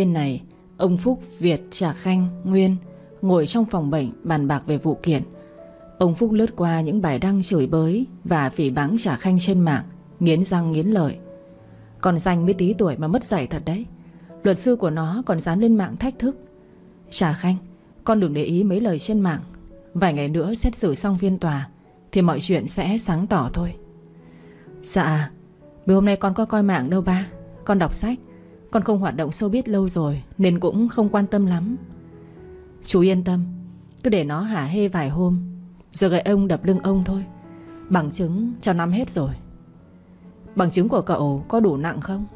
Bên này, ông Phúc, Việt, Trà Khanh, Nguyên ngồi trong phòng bệnh bàn bạc về vụ kiện. Ông Phúc lướt qua những bài đăng chửi bới và phỉ báng Trà Khanh trên mạng, nghiến răng nghiến lợi. Còn danh mới tí tuổi mà mất dạy thật đấy. Luật sư của nó còn dám lên mạng thách thức. Trà Khanh, con đừng để ý mấy lời trên mạng. Vài ngày nữa xét xử xong phiên tòa thì mọi chuyện sẽ sáng tỏ thôi. Dạ, bữa hôm nay con có coi mạng đâu ba, con đọc sách. Con không hoạt động sâu biết lâu rồi Nên cũng không quan tâm lắm Chú yên tâm Cứ để nó hả hê vài hôm Rồi gậy ông đập lưng ông thôi Bằng chứng cho nắm hết rồi Bằng chứng của cậu có đủ nặng không?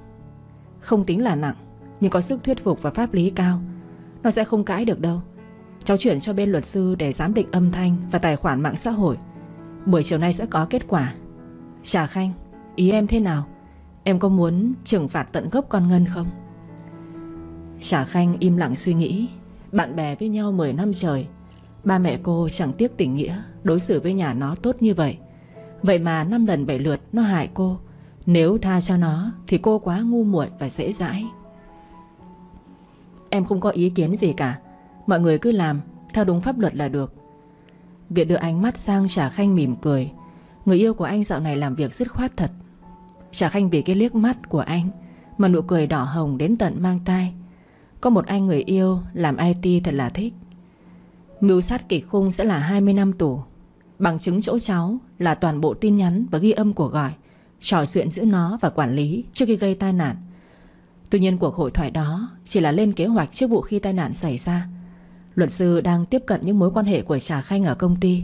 Không tính là nặng Nhưng có sức thuyết phục và pháp lý cao Nó sẽ không cãi được đâu Cháu chuyển cho bên luật sư để giám định âm thanh Và tài khoản mạng xã hội Buổi chiều nay sẽ có kết quả Trà Khanh, ý em thế nào? Em có muốn trừng phạt tận gốc con Ngân không? Trả Khanh im lặng suy nghĩ Bạn bè với nhau 10 năm trời Ba mẹ cô chẳng tiếc tình nghĩa Đối xử với nhà nó tốt như vậy Vậy mà năm lần bảy lượt nó hại cô Nếu tha cho nó Thì cô quá ngu muội và dễ dãi Em không có ý kiến gì cả Mọi người cứ làm Theo đúng pháp luật là được Việt đưa ánh mắt sang Trà Khanh mỉm cười Người yêu của anh dạo này làm việc dứt khoát thật Chả Khanh vì cái liếc mắt của anh Mà nụ cười đỏ hồng đến tận mang tai Có một anh người yêu Làm IT thật là thích Mưu sát kỳ khung sẽ là 20 năm tù Bằng chứng chỗ cháu Là toàn bộ tin nhắn và ghi âm của gọi Trò chuyện giữa nó và quản lý Trước khi gây tai nạn Tuy nhiên cuộc hội thoại đó Chỉ là lên kế hoạch trước vụ khi tai nạn xảy ra Luật sư đang tiếp cận những mối quan hệ của Trà Khanh ở công ty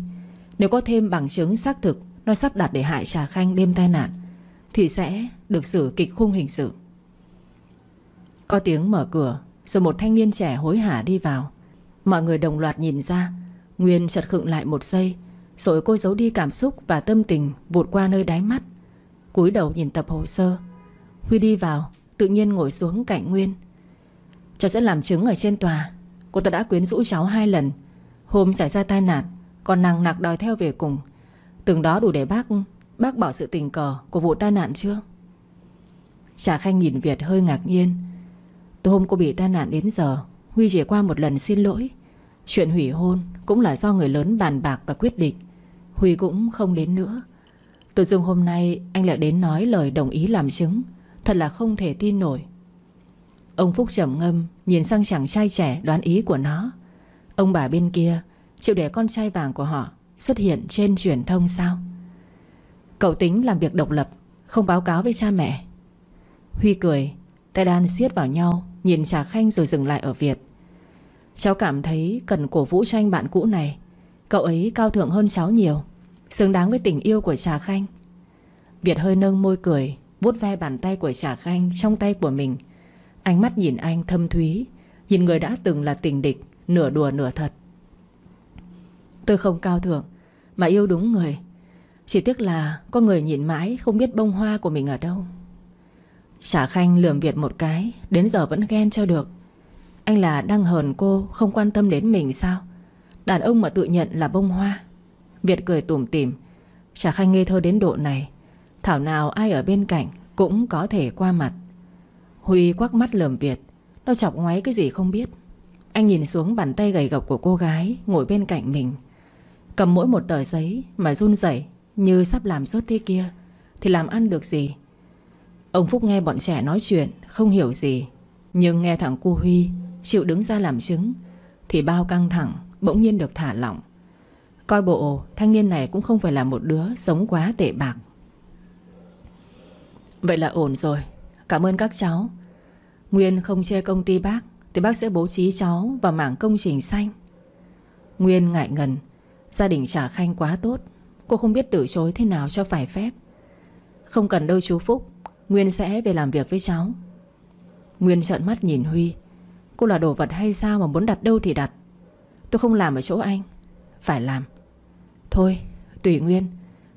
Nếu có thêm bằng chứng xác thực Nó sắp đặt để hại Trà Khanh đêm tai nạn thì sẽ được xử kịch khung hình sự Có tiếng mở cửa Rồi một thanh niên trẻ hối hả đi vào Mọi người đồng loạt nhìn ra Nguyên chật khựng lại một giây Rồi cô giấu đi cảm xúc và tâm tình Vụt qua nơi đáy mắt cúi đầu nhìn tập hồ sơ Huy đi vào Tự nhiên ngồi xuống cạnh Nguyên Cháu sẽ làm chứng ở trên tòa Cô ta đã quyến rũ cháu hai lần Hôm xảy ra tai nạn Còn nàng nặc đòi theo về cùng Từng đó đủ để bác Bác bỏ sự tình cờ của vụ tai nạn chưa Trà Khanh nhìn Việt hơi ngạc nhiên Từ hôm cô bị tai nạn đến giờ Huy chỉ qua một lần xin lỗi Chuyện hủy hôn cũng là do người lớn bàn bạc và quyết định Huy cũng không đến nữa Tự dưng hôm nay anh lại đến nói lời đồng ý làm chứng Thật là không thể tin nổi Ông Phúc trầm ngâm Nhìn sang chàng trai trẻ đoán ý của nó Ông bà bên kia Chịu để con trai vàng của họ Xuất hiện trên truyền thông sao Cậu tính làm việc độc lập Không báo cáo với cha mẹ Huy cười Tay đan siết vào nhau Nhìn Trà Khanh rồi dừng lại ở Việt Cháu cảm thấy cần cổ vũ cho anh bạn cũ này Cậu ấy cao thượng hơn cháu nhiều Xứng đáng với tình yêu của Trà Khanh Việt hơi nâng môi cười vuốt ve bàn tay của Trà Khanh trong tay của mình Ánh mắt nhìn anh thâm thúy Nhìn người đã từng là tình địch Nửa đùa nửa thật Tôi không cao thượng Mà yêu đúng người chỉ tiếc là có người nhìn mãi Không biết bông hoa của mình ở đâu trả Khanh lườm Việt một cái Đến giờ vẫn ghen cho được Anh là đang hờn cô Không quan tâm đến mình sao Đàn ông mà tự nhận là bông hoa Việt cười tủm tỉm trả Khanh ngây thơ đến độ này Thảo nào ai ở bên cạnh Cũng có thể qua mặt Huy quắc mắt lườm Việt Nó chọc ngoáy cái gì không biết Anh nhìn xuống bàn tay gầy gộc của cô gái Ngồi bên cạnh mình Cầm mỗi một tờ giấy mà run rẩy như sắp làm rớt thế kia Thì làm ăn được gì Ông Phúc nghe bọn trẻ nói chuyện Không hiểu gì Nhưng nghe thằng cu Huy Chịu đứng ra làm chứng Thì bao căng thẳng bỗng nhiên được thả lỏng Coi bộ thanh niên này cũng không phải là một đứa Sống quá tệ bạc Vậy là ổn rồi Cảm ơn các cháu Nguyên không che công ty bác Thì bác sẽ bố trí cháu vào mảng công trình xanh Nguyên ngại ngần Gia đình trả khanh quá tốt Cô không biết từ chối thế nào cho phải phép Không cần đâu chú Phúc Nguyên sẽ về làm việc với cháu Nguyên trợn mắt nhìn Huy Cô là đồ vật hay sao mà muốn đặt đâu thì đặt Tôi không làm ở chỗ anh Phải làm Thôi tùy Nguyên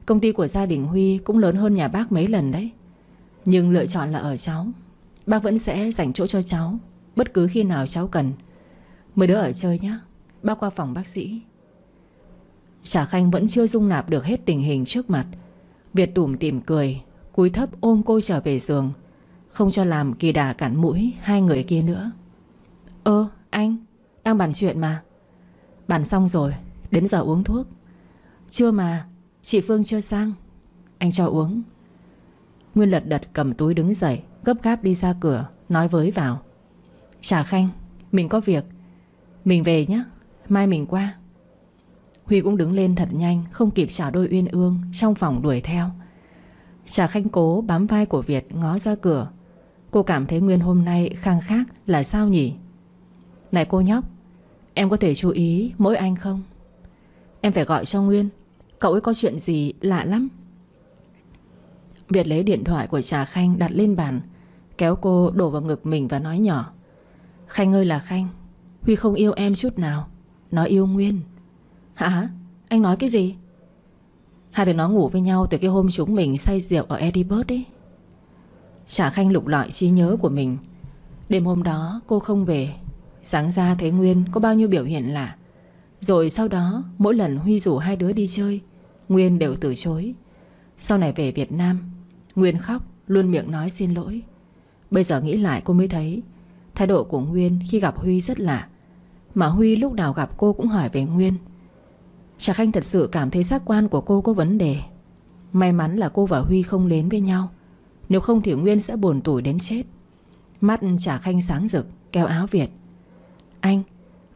Công ty của gia đình Huy cũng lớn hơn nhà bác mấy lần đấy Nhưng lựa chọn là ở cháu Bác vẫn sẽ dành chỗ cho cháu Bất cứ khi nào cháu cần Mấy đứa ở chơi nhé Bác qua phòng bác sĩ Trà Khanh vẫn chưa dung nạp được hết tình hình trước mặt Việt tủm tìm cười Cúi thấp ôm cô trở về giường Không cho làm kỳ đà cản mũi Hai người kia nữa Ơ anh Đang bàn chuyện mà Bàn xong rồi Đến giờ uống thuốc Chưa mà Chị Phương chưa sang Anh cho uống Nguyên lật đật cầm túi đứng dậy Gấp gáp đi ra cửa Nói với vào Trà Khanh Mình có việc Mình về nhé Mai mình qua Huy cũng đứng lên thật nhanh Không kịp trả đôi uyên ương Trong phòng đuổi theo Trà khanh cố bám vai của Việt ngó ra cửa Cô cảm thấy Nguyên hôm nay khang khác là sao nhỉ Này cô nhóc Em có thể chú ý mỗi anh không Em phải gọi cho Nguyên Cậu ấy có chuyện gì lạ lắm Việt lấy điện thoại của Trà Khanh đặt lên bàn Kéo cô đổ vào ngực mình và nói nhỏ Khanh ơi là Khanh Huy không yêu em chút nào Nó yêu Nguyên Hả? Anh nói cái gì? Hai đứa nó ngủ với nhau từ cái hôm chúng mình say rượu ở Edinburgh ấy. Trả Khanh lục lọi trí nhớ của mình. Đêm hôm đó cô không về. Sáng ra thấy Nguyên có bao nhiêu biểu hiện lạ. Rồi sau đó mỗi lần Huy rủ hai đứa đi chơi, Nguyên đều từ chối. Sau này về Việt Nam, Nguyên khóc, luôn miệng nói xin lỗi. Bây giờ nghĩ lại cô mới thấy thái độ của Nguyên khi gặp Huy rất lạ. Mà Huy lúc nào gặp cô cũng hỏi về Nguyên. Trà Khanh thật sự cảm thấy giác quan của cô có vấn đề May mắn là cô và Huy không đến với nhau Nếu không thì Nguyên sẽ buồn tủi đến chết Mắt Trà Khanh sáng rực Kéo áo Việt Anh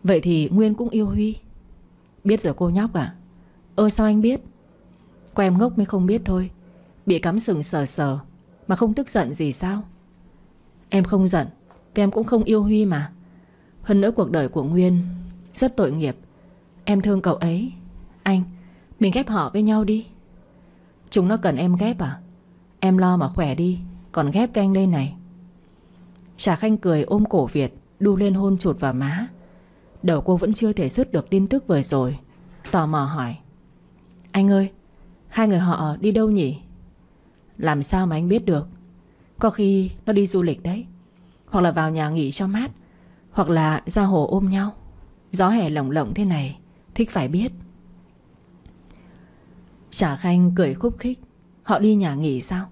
Vậy thì Nguyên cũng yêu Huy Biết rồi cô nhóc à Ơ sao anh biết Cô em ngốc mới không biết thôi Bị cắm sừng sờ sờ Mà không tức giận gì sao Em không giận Vì em cũng không yêu Huy mà Hơn nữa cuộc đời của Nguyên Rất tội nghiệp Em thương cậu ấy anh, mình ghép họ với nhau đi Chúng nó cần em ghép à Em lo mà khỏe đi Còn ghép với anh đây này Trà Khanh cười ôm cổ Việt Đu lên hôn chuột vào má Đầu cô vẫn chưa thể dứt được tin tức vừa rồi Tò mò hỏi Anh ơi, hai người họ đi đâu nhỉ? Làm sao mà anh biết được Có khi nó đi du lịch đấy Hoặc là vào nhà nghỉ cho mát Hoặc là ra hồ ôm nhau Gió hè lồng lộng thế này Thích phải biết Trà Khanh cười khúc khích Họ đi nhà nghỉ sao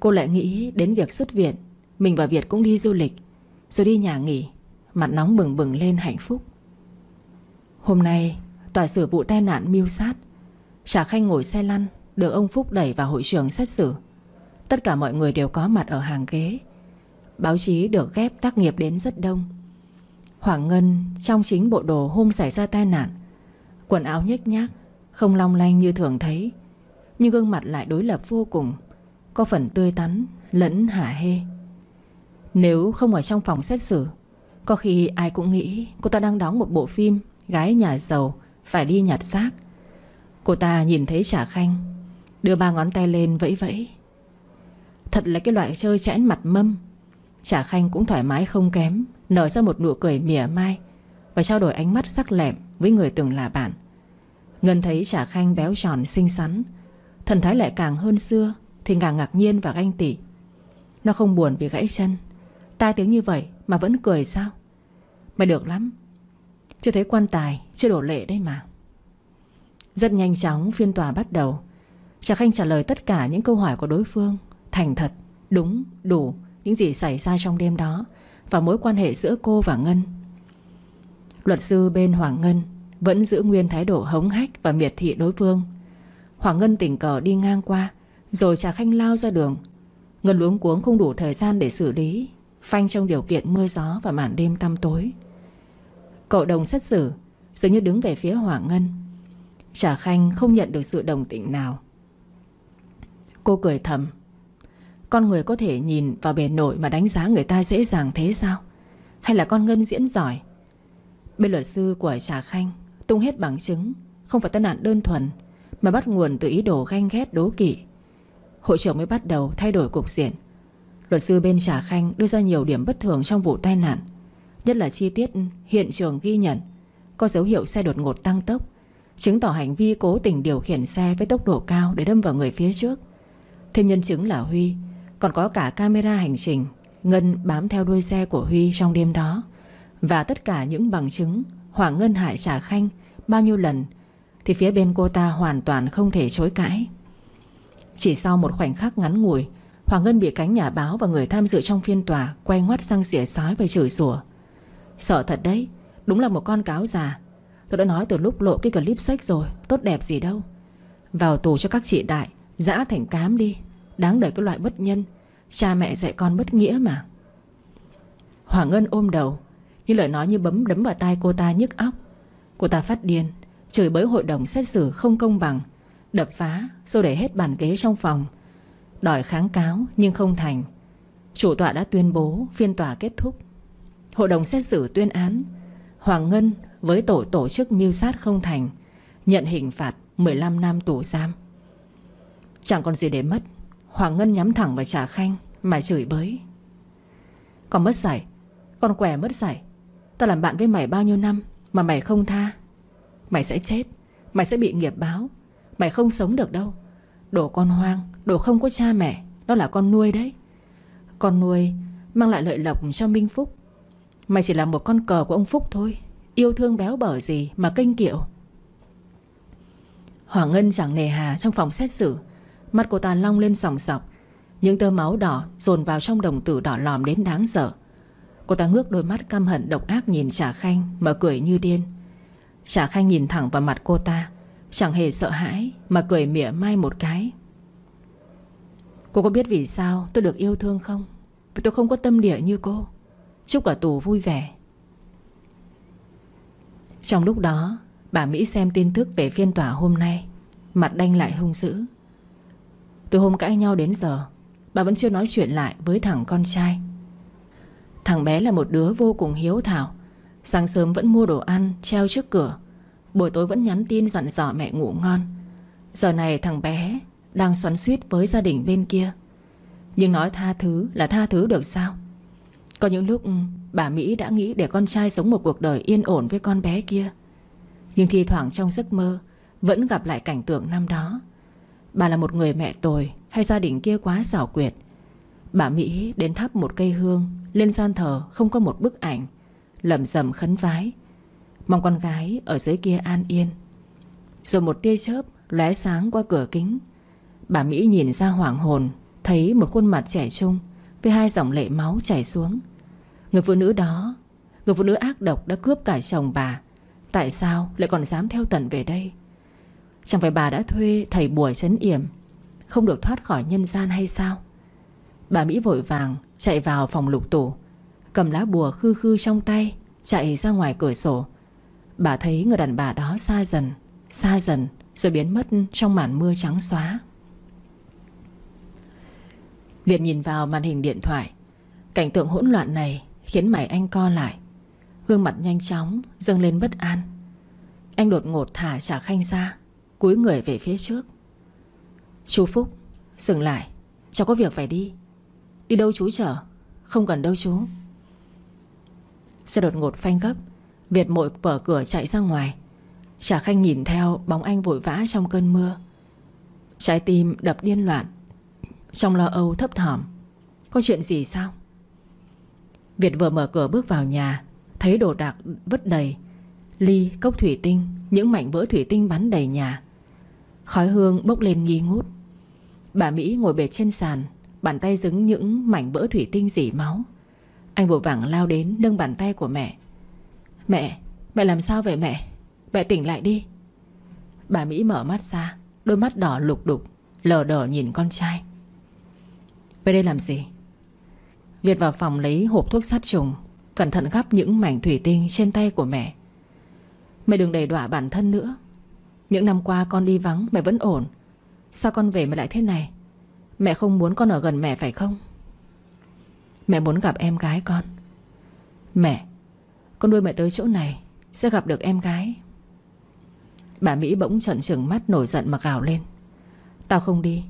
Cô lại nghĩ đến việc xuất viện Mình và Việt cũng đi du lịch Rồi đi nhà nghỉ Mặt nóng bừng bừng lên hạnh phúc Hôm nay tòa xử vụ tai nạn mưu sát Trà Khanh ngồi xe lăn Được ông Phúc đẩy vào hội trường xét xử Tất cả mọi người đều có mặt ở hàng ghế Báo chí được ghép tác nghiệp đến rất đông Hoàng Ngân trong chính bộ đồ hôm xảy ra tai nạn Quần áo nhếch nhác không long lanh như thường thấy Nhưng gương mặt lại đối lập vô cùng Có phần tươi tắn lẫn hả hê Nếu không ở trong phòng xét xử Có khi ai cũng nghĩ cô ta đang đóng một bộ phim Gái nhà giàu phải đi nhặt xác Cô ta nhìn thấy trả khanh Đưa ba ngón tay lên vẫy vẫy Thật là cái loại chơi chẽn mặt mâm Trả khanh cũng thoải mái không kém Nở ra một nụ cười mỉa mai Và trao đổi ánh mắt sắc lẹm Với người từng là bạn Ngân thấy Trà Khanh béo tròn xinh xắn Thần thái lại càng hơn xưa Thì càng ngạc nhiên và ganh tỉ Nó không buồn vì gãy chân Tai tiếng như vậy mà vẫn cười sao Mày được lắm Chưa thấy quan tài, chưa đổ lệ đấy mà Rất nhanh chóng phiên tòa bắt đầu Trà Khanh trả lời tất cả những câu hỏi của đối phương Thành thật, đúng, đủ Những gì xảy ra trong đêm đó Và mối quan hệ giữa cô và Ngân Luật sư bên Hoàng Ngân vẫn giữ nguyên thái độ hống hách và miệt thị đối phương Hoàng Ngân tỉnh cờ đi ngang qua Rồi trà khanh lao ra đường Ngân luống cuống không đủ thời gian để xử lý Phanh trong điều kiện mưa gió và màn đêm tăm tối Cậu đồng xét xử Dường như đứng về phía Hoàng Ngân Trà khanh không nhận được sự đồng tình nào Cô cười thầm Con người có thể nhìn vào bề nổi Mà đánh giá người ta dễ dàng thế sao Hay là con Ngân diễn giỏi Bên luật sư của Trà Khanh Tung hết bằng chứng Không phải tai nạn đơn thuần Mà bắt nguồn từ ý đồ ganh ghét đố kỵ Hội trưởng mới bắt đầu thay đổi cục diện Luật sư bên Trà Khanh đưa ra nhiều điểm bất thường trong vụ tai nạn Nhất là chi tiết hiện trường ghi nhận Có dấu hiệu xe đột ngột tăng tốc Chứng tỏ hành vi cố tình điều khiển xe với tốc độ cao để đâm vào người phía trước Thêm nhân chứng là Huy Còn có cả camera hành trình Ngân bám theo đuôi xe của Huy trong đêm đó Và tất cả những bằng chứng Hoàng Ngân hại trả khanh bao nhiêu lần Thì phía bên cô ta hoàn toàn không thể chối cãi Chỉ sau một khoảnh khắc ngắn ngủi Hoàng Ngân bị cánh nhà báo và người tham dự trong phiên tòa Quay ngoắt sang xỉa sói và chửi rủa Sợ thật đấy Đúng là một con cáo già Tôi đã nói từ lúc lộ cái clip sách rồi Tốt đẹp gì đâu Vào tù cho các chị đại dã thành cám đi Đáng đời cái loại bất nhân Cha mẹ dạy con bất nghĩa mà Hoàng Ngân ôm đầu nhưng lời nói như bấm đấm vào tai cô ta nhức óc Cô ta phát điên Chửi bới hội đồng xét xử không công bằng Đập phá xô đẩy hết bàn ghế trong phòng Đòi kháng cáo nhưng không thành Chủ tọa đã tuyên bố phiên tòa kết thúc Hội đồng xét xử tuyên án Hoàng Ngân với tổ tổ chức mưu sát không thành Nhận hình phạt 15 năm tù giam Chẳng còn gì để mất Hoàng Ngân nhắm thẳng vào Trà Khanh Mà chửi bới Còn mất giải Còn què mất giải Tao làm bạn với mày bao nhiêu năm Mà mày không tha Mày sẽ chết Mày sẽ bị nghiệp báo Mày không sống được đâu Đồ con hoang Đồ không có cha mẹ Nó là con nuôi đấy Con nuôi Mang lại lợi lộc cho Minh Phúc Mày chỉ là một con cờ của ông Phúc thôi Yêu thương béo bở gì mà kênh kiệu Hoàng Ngân chẳng nề hà trong phòng xét xử Mắt cô ta long lên sòng sọc Những tơ máu đỏ dồn vào trong đồng tử đỏ lòm đến đáng sợ Cô ta ngước đôi mắt căm hận độc ác nhìn Trà Khanh Mà cười như điên Trà Khanh nhìn thẳng vào mặt cô ta Chẳng hề sợ hãi Mà cười mỉa mai một cái Cô có biết vì sao tôi được yêu thương không Vì tôi không có tâm địa như cô Chúc cả tù vui vẻ Trong lúc đó Bà Mỹ xem tin tức về phiên tòa hôm nay Mặt đanh lại hung dữ Từ hôm cãi nhau đến giờ Bà vẫn chưa nói chuyện lại với thằng con trai Thằng bé là một đứa vô cùng hiếu thảo Sáng sớm vẫn mua đồ ăn Treo trước cửa Buổi tối vẫn nhắn tin dặn dò mẹ ngủ ngon Giờ này thằng bé Đang xoắn suýt với gia đình bên kia Nhưng nói tha thứ là tha thứ được sao Có những lúc Bà Mỹ đã nghĩ để con trai sống một cuộc đời Yên ổn với con bé kia Nhưng thi thoảng trong giấc mơ Vẫn gặp lại cảnh tượng năm đó Bà là một người mẹ tồi Hay gia đình kia quá xảo quyệt Bà Mỹ đến thắp một cây hương Lên gian thờ không có một bức ảnh Lầm rầm khấn vái Mong con gái ở dưới kia an yên Rồi một tia chớp lóe sáng qua cửa kính Bà Mỹ nhìn ra hoảng hồn Thấy một khuôn mặt trẻ trung Với hai dòng lệ máu chảy xuống Người phụ nữ đó Người phụ nữ ác độc đã cướp cả chồng bà Tại sao lại còn dám theo tận về đây Chẳng phải bà đã thuê thầy buổi chấn yểm Không được thoát khỏi nhân gian hay sao Bà Mỹ vội vàng chạy vào phòng lục tủ Cầm lá bùa khư khư trong tay Chạy ra ngoài cửa sổ Bà thấy người đàn bà đó xa dần Xa dần rồi biến mất trong màn mưa trắng xóa Việt nhìn vào màn hình điện thoại Cảnh tượng hỗn loạn này Khiến mày anh co lại Gương mặt nhanh chóng dâng lên bất an Anh đột ngột thả trả khanh ra Cúi người về phía trước Chú Phúc Dừng lại Cháu có việc phải đi Đi đâu chú chở Không cần đâu chú Xe đột ngột phanh gấp Việt mội mở cửa chạy ra ngoài Trà Khanh nhìn theo bóng anh vội vã trong cơn mưa Trái tim đập điên loạn Trong lo âu thấp thỏm Có chuyện gì sao Việt vừa mở cửa bước vào nhà Thấy đồ đạc vứt đầy Ly, cốc thủy tinh Những mảnh vỡ thủy tinh bắn đầy nhà Khói hương bốc lên nghi ngút Bà Mỹ ngồi bệt trên sàn Bàn tay dính những mảnh vỡ thủy tinh dỉ máu Anh bộ vàng lao đến nâng bàn tay của mẹ Mẹ, mẹ làm sao vậy mẹ Mẹ tỉnh lại đi Bà Mỹ mở mắt ra Đôi mắt đỏ lục đục Lờ đờ nhìn con trai Về đây làm gì Việt vào phòng lấy hộp thuốc sát trùng Cẩn thận gắp những mảnh thủy tinh trên tay của mẹ Mẹ đừng đầy đọa bản thân nữa Những năm qua con đi vắng mẹ vẫn ổn Sao con về mẹ lại thế này Mẹ không muốn con ở gần mẹ phải không Mẹ muốn gặp em gái con Mẹ Con đưa mẹ tới chỗ này Sẽ gặp được em gái Bà Mỹ bỗng trận trừng mắt nổi giận mà gào lên Tao không đi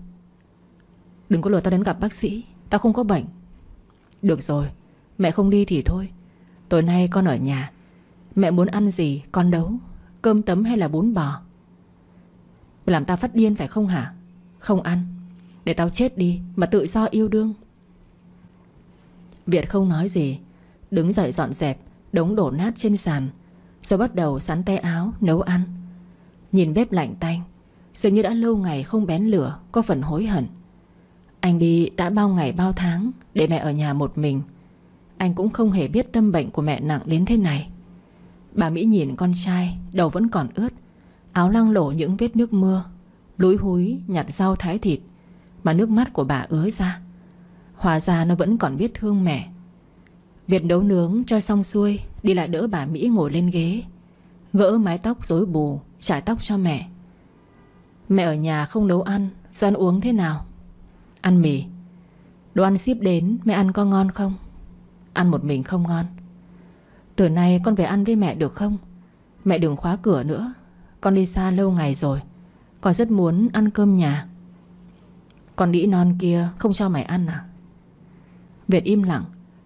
Đừng có lừa tao đến gặp bác sĩ Tao không có bệnh Được rồi Mẹ không đi thì thôi Tối nay con ở nhà Mẹ muốn ăn gì con đấu Cơm tấm hay là bún bò Làm ta phát điên phải không hả Không ăn để tao chết đi Mà tự do yêu đương Việt không nói gì Đứng dậy dọn dẹp Đống đổ nát trên sàn Rồi bắt đầu sắn tay áo nấu ăn Nhìn bếp lạnh tanh Dường như đã lâu ngày không bén lửa Có phần hối hận Anh đi đã bao ngày bao tháng Để mẹ ở nhà một mình Anh cũng không hề biết tâm bệnh của mẹ nặng đến thế này Bà Mỹ nhìn con trai Đầu vẫn còn ướt Áo lăng lổ những vết nước mưa Lúi húi nhặt rau thái thịt mà nước mắt của bà ứa ra Hóa ra nó vẫn còn biết thương mẹ Việt nấu nướng cho xong xuôi Đi lại đỡ bà Mỹ ngồi lên ghế Gỡ mái tóc rối bù Trải tóc cho mẹ Mẹ ở nhà không nấu ăn Do ăn uống thế nào Ăn mì Đồ ăn ship đến mẹ ăn có ngon không Ăn một mình không ngon Từ nay con về ăn với mẹ được không Mẹ đừng khóa cửa nữa Con đi xa lâu ngày rồi Con rất muốn ăn cơm nhà con đĩ non kia không cho mày ăn à Việt im lặng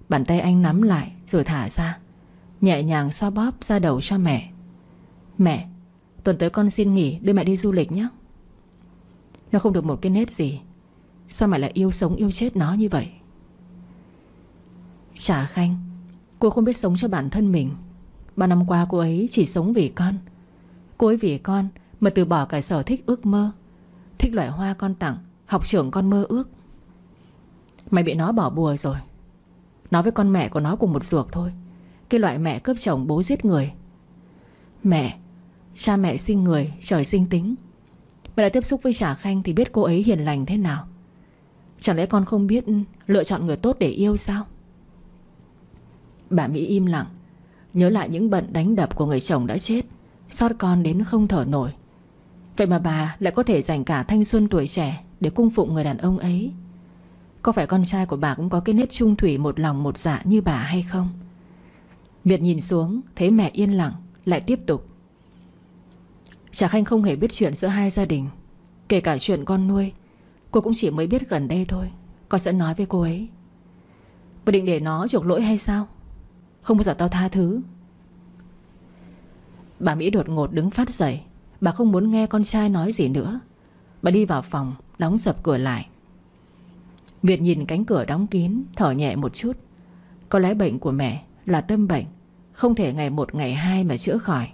Bàn tay anh nắm lại rồi thả ra Nhẹ nhàng xoa bóp ra đầu cho mẹ Mẹ Tuần tới con xin nghỉ đưa mẹ đi du lịch nhé Nó không được một cái nết gì Sao mày lại yêu sống yêu chết nó như vậy Trả Khanh Cô không biết sống cho bản thân mình Ba năm qua cô ấy chỉ sống vì con Cô ấy vì con Mà từ bỏ cả sở thích ước mơ Thích loại hoa con tặng Học trưởng con mơ ước Mày bị nó bỏ bùa rồi Nó với con mẹ của nó cùng một ruột thôi Cái loại mẹ cướp chồng bố giết người Mẹ Cha mẹ sinh người trời sinh tính Mày đã tiếp xúc với Trà Khanh Thì biết cô ấy hiền lành thế nào Chẳng lẽ con không biết lựa chọn người tốt để yêu sao Bà Mỹ im lặng Nhớ lại những bận đánh đập của người chồng đã chết Xót con đến không thở nổi Vậy mà bà lại có thể dành cả thanh xuân tuổi trẻ để cung phụng người đàn ông ấy Có phải con trai của bà cũng có cái nét trung thủy Một lòng một dạ như bà hay không Việt nhìn xuống Thấy mẹ yên lặng Lại tiếp tục Trà Khanh không hề biết chuyện giữa hai gia đình Kể cả chuyện con nuôi Cô cũng chỉ mới biết gần đây thôi Con sẽ nói với cô ấy Cô định để nó chuộc lỗi hay sao Không bao giờ tao tha thứ Bà Mỹ đột ngột đứng phát dậy Bà không muốn nghe con trai nói gì nữa Bà đi vào phòng Đóng sập cửa lại Việt nhìn cánh cửa đóng kín Thở nhẹ một chút Có lẽ bệnh của mẹ là tâm bệnh Không thể ngày một ngày hai mà chữa khỏi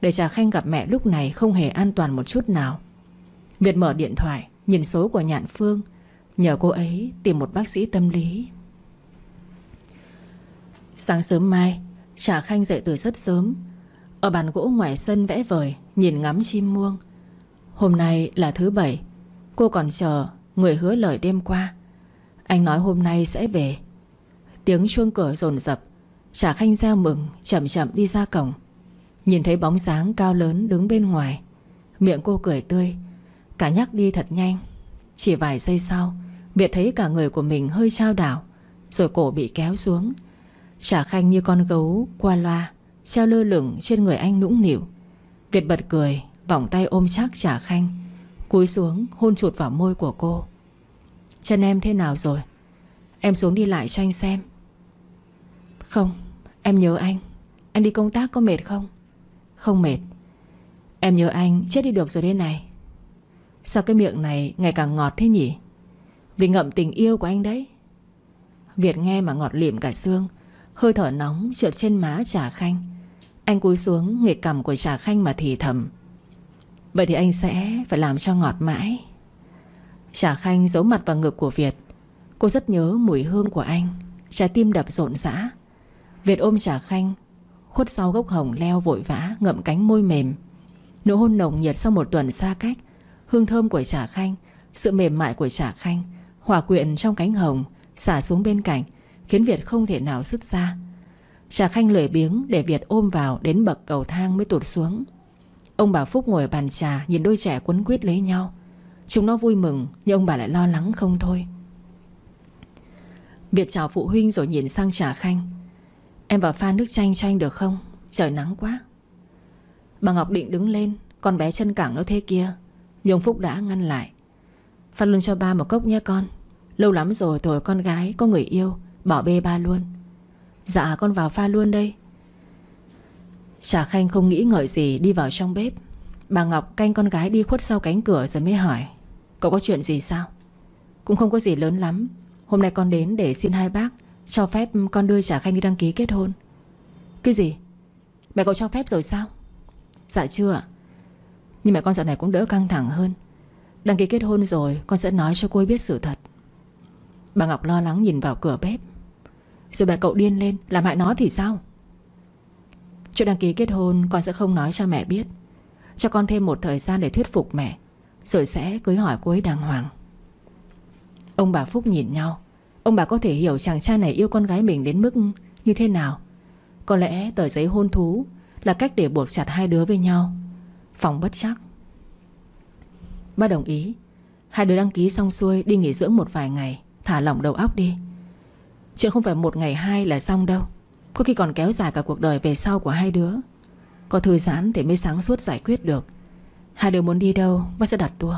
Để Trà Khanh gặp mẹ lúc này Không hề an toàn một chút nào Việt mở điện thoại Nhìn số của Nhạn Phương Nhờ cô ấy tìm một bác sĩ tâm lý Sáng sớm mai Trà Khanh dậy từ rất sớm Ở bàn gỗ ngoài sân vẽ vời Nhìn ngắm chim muông Hôm nay là thứ bảy Cô còn chờ Người hứa lời đêm qua Anh nói hôm nay sẽ về Tiếng chuông cửa rồn rập trà khanh gieo mừng chậm chậm đi ra cổng Nhìn thấy bóng dáng cao lớn đứng bên ngoài Miệng cô cười tươi Cả nhắc đi thật nhanh Chỉ vài giây sau Việt thấy cả người của mình hơi trao đảo Rồi cổ bị kéo xuống trà khanh như con gấu qua loa Treo lơ lửng trên người anh nũng nịu Việt bật cười Vòng tay ôm chặt trà khanh Cúi xuống hôn chuột vào môi của cô Chân em thế nào rồi Em xuống đi lại cho anh xem Không Em nhớ anh Anh đi công tác có mệt không Không mệt Em nhớ anh chết đi được rồi đây này Sao cái miệng này ngày càng ngọt thế nhỉ Vì ngậm tình yêu của anh đấy Việt nghe mà ngọt lịm cả xương Hơi thở nóng trượt trên má trà khanh Anh cúi xuống nghịch cầm của trà khanh mà thì thầm Vậy thì anh sẽ phải làm cho ngọt mãi Trà Khanh giấu mặt vào ngực của Việt Cô rất nhớ mùi hương của anh Trái tim đập rộn rã Việt ôm Trà Khanh Khuất sau gốc hồng leo vội vã Ngậm cánh môi mềm Nụ hôn nồng nhiệt sau một tuần xa cách Hương thơm của Trà Khanh Sự mềm mại của Trà Khanh Hòa quyện trong cánh hồng Xả xuống bên cạnh Khiến Việt không thể nào sứt ra Trà Khanh lười biếng để Việt ôm vào Đến bậc cầu thang mới tụt xuống Ông bà Phúc ngồi ở bàn trà Nhìn đôi trẻ quấn quýt lấy nhau Chúng nó vui mừng nhưng ông bà lại lo lắng không thôi Việt chào phụ huynh rồi nhìn sang trà khanh Em vào pha nước chanh cho anh được không Trời nắng quá Bà Ngọc định đứng lên Con bé chân cẳng nó thế kia Nhưng Phúc đã ngăn lại Pha luôn cho ba một cốc nha con Lâu lắm rồi tuổi con gái có người yêu Bỏ bê ba luôn Dạ con vào pha luôn đây Trà Khanh không nghĩ ngợi gì đi vào trong bếp Bà Ngọc canh con gái đi khuất sau cánh cửa rồi mới hỏi Cậu có chuyện gì sao Cũng không có gì lớn lắm Hôm nay con đến để xin hai bác Cho phép con đưa Trà Khanh đi đăng ký kết hôn Cái gì Mẹ cậu cho phép rồi sao Dạ chưa Nhưng mẹ con dạo này cũng đỡ căng thẳng hơn Đăng ký kết hôn rồi con sẽ nói cho cô ấy biết sự thật Bà Ngọc lo lắng nhìn vào cửa bếp Rồi bà cậu điên lên Làm hại nó thì sao Chuyện đăng ký kết hôn con sẽ không nói cho mẹ biết Cho con thêm một thời gian để thuyết phục mẹ Rồi sẽ cưới hỏi cô ấy đàng hoàng Ông bà Phúc nhìn nhau Ông bà có thể hiểu chàng trai này yêu con gái mình đến mức như thế nào Có lẽ tờ giấy hôn thú Là cách để buộc chặt hai đứa với nhau Phòng bất chắc Ba đồng ý Hai đứa đăng ký xong xuôi đi nghỉ dưỡng một vài ngày Thả lỏng đầu óc đi Chuyện không phải một ngày hai là xong đâu có khi còn kéo dài cả cuộc đời về sau của hai đứa Có thư giãn thì mới sáng suốt giải quyết được Hai đứa muốn đi đâu Bác sẽ đặt tour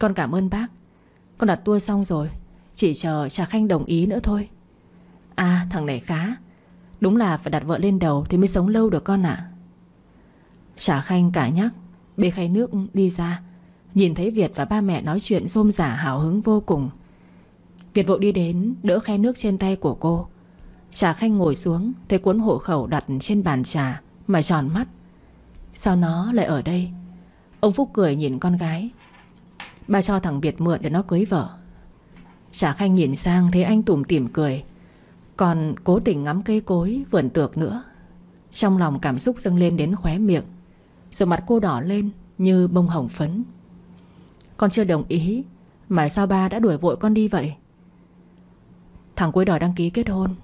Con cảm ơn bác Con đặt tour xong rồi Chỉ chờ Trà Khanh đồng ý nữa thôi À thằng này khá Đúng là phải đặt vợ lên đầu thì mới sống lâu được con ạ Trà Khanh cả nhắc Bê khay nước đi ra Nhìn thấy Việt và ba mẹ nói chuyện rôm giả hào hứng vô cùng Việt vội đi đến Đỡ khay nước trên tay của cô Trà Khanh ngồi xuống Thấy cuốn hộ khẩu đặt trên bàn trà Mà tròn mắt Sao nó lại ở đây Ông Phúc cười nhìn con gái Ba cho thằng Việt mượn để nó cưới vợ Trà Khanh nhìn sang thấy anh tủm tỉm cười Còn cố tình ngắm cây cối Vườn tược nữa Trong lòng cảm xúc dâng lên đến khóe miệng Rồi mặt cô đỏ lên Như bông hồng phấn Con chưa đồng ý Mà sao ba đã đuổi vội con đi vậy Thằng cuối đòi đăng ký kết hôn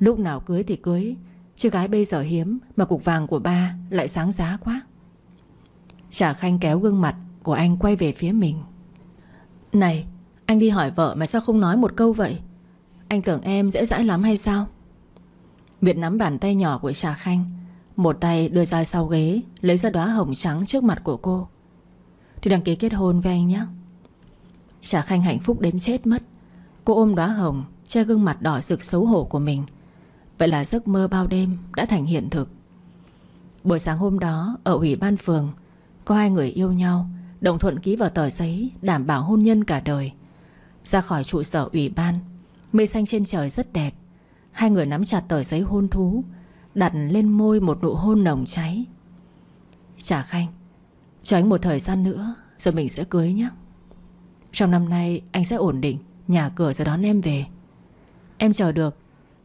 Lúc nào cưới thì cưới Chứ gái bây giờ hiếm Mà cục vàng của ba lại sáng giá quá Trà Khanh kéo gương mặt của anh quay về phía mình Này Anh đi hỏi vợ mà sao không nói một câu vậy Anh tưởng em dễ dãi lắm hay sao Việt nắm bàn tay nhỏ của Trà Khanh Một tay đưa ra sau ghế Lấy ra đóa hồng trắng trước mặt của cô Thì đăng ký kết hôn với anh nhé Trà Khanh hạnh phúc đến chết mất Cô ôm đóa hồng Che gương mặt đỏ rực xấu hổ của mình Vậy là giấc mơ bao đêm đã thành hiện thực Buổi sáng hôm đó Ở ủy ban phường Có hai người yêu nhau Đồng thuận ký vào tờ giấy Đảm bảo hôn nhân cả đời Ra khỏi trụ sở ủy ban Mây xanh trên trời rất đẹp Hai người nắm chặt tờ giấy hôn thú Đặt lên môi một nụ hôn nồng cháy Chả Khanh Cho anh một thời gian nữa Rồi mình sẽ cưới nhé Trong năm nay anh sẽ ổn định Nhà cửa sẽ đón em về Em chờ được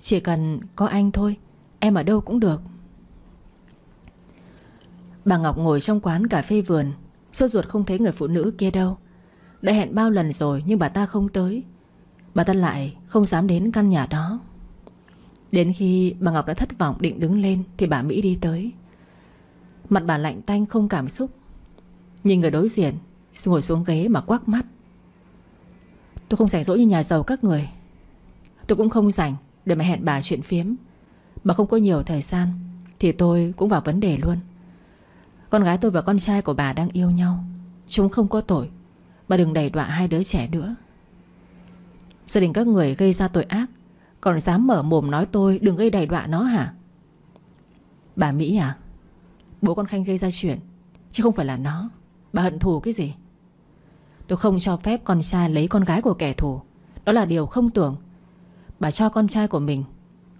chỉ cần có anh thôi Em ở đâu cũng được Bà Ngọc ngồi trong quán cà phê vườn Sốt ruột không thấy người phụ nữ kia đâu Đã hẹn bao lần rồi nhưng bà ta không tới Bà ta lại không dám đến căn nhà đó Đến khi bà Ngọc đã thất vọng định đứng lên Thì bà Mỹ đi tới Mặt bà lạnh tanh không cảm xúc Nhìn người đối diện Ngồi xuống ghế mà quắc mắt Tôi không rảnh rỗi như nhà giàu các người Tôi cũng không rảnh để mà hẹn bà chuyện phiếm Mà không có nhiều thời gian Thì tôi cũng vào vấn đề luôn Con gái tôi và con trai của bà đang yêu nhau Chúng không có tội Bà đừng đẩy đọa hai đứa trẻ nữa Gia đình các người gây ra tội ác Còn dám mở mồm nói tôi Đừng gây đẩy đọa nó hả Bà Mỹ à Bố con Khanh gây ra chuyện Chứ không phải là nó Bà hận thù cái gì Tôi không cho phép con trai lấy con gái của kẻ thù Đó là điều không tưởng Bà cho con trai của mình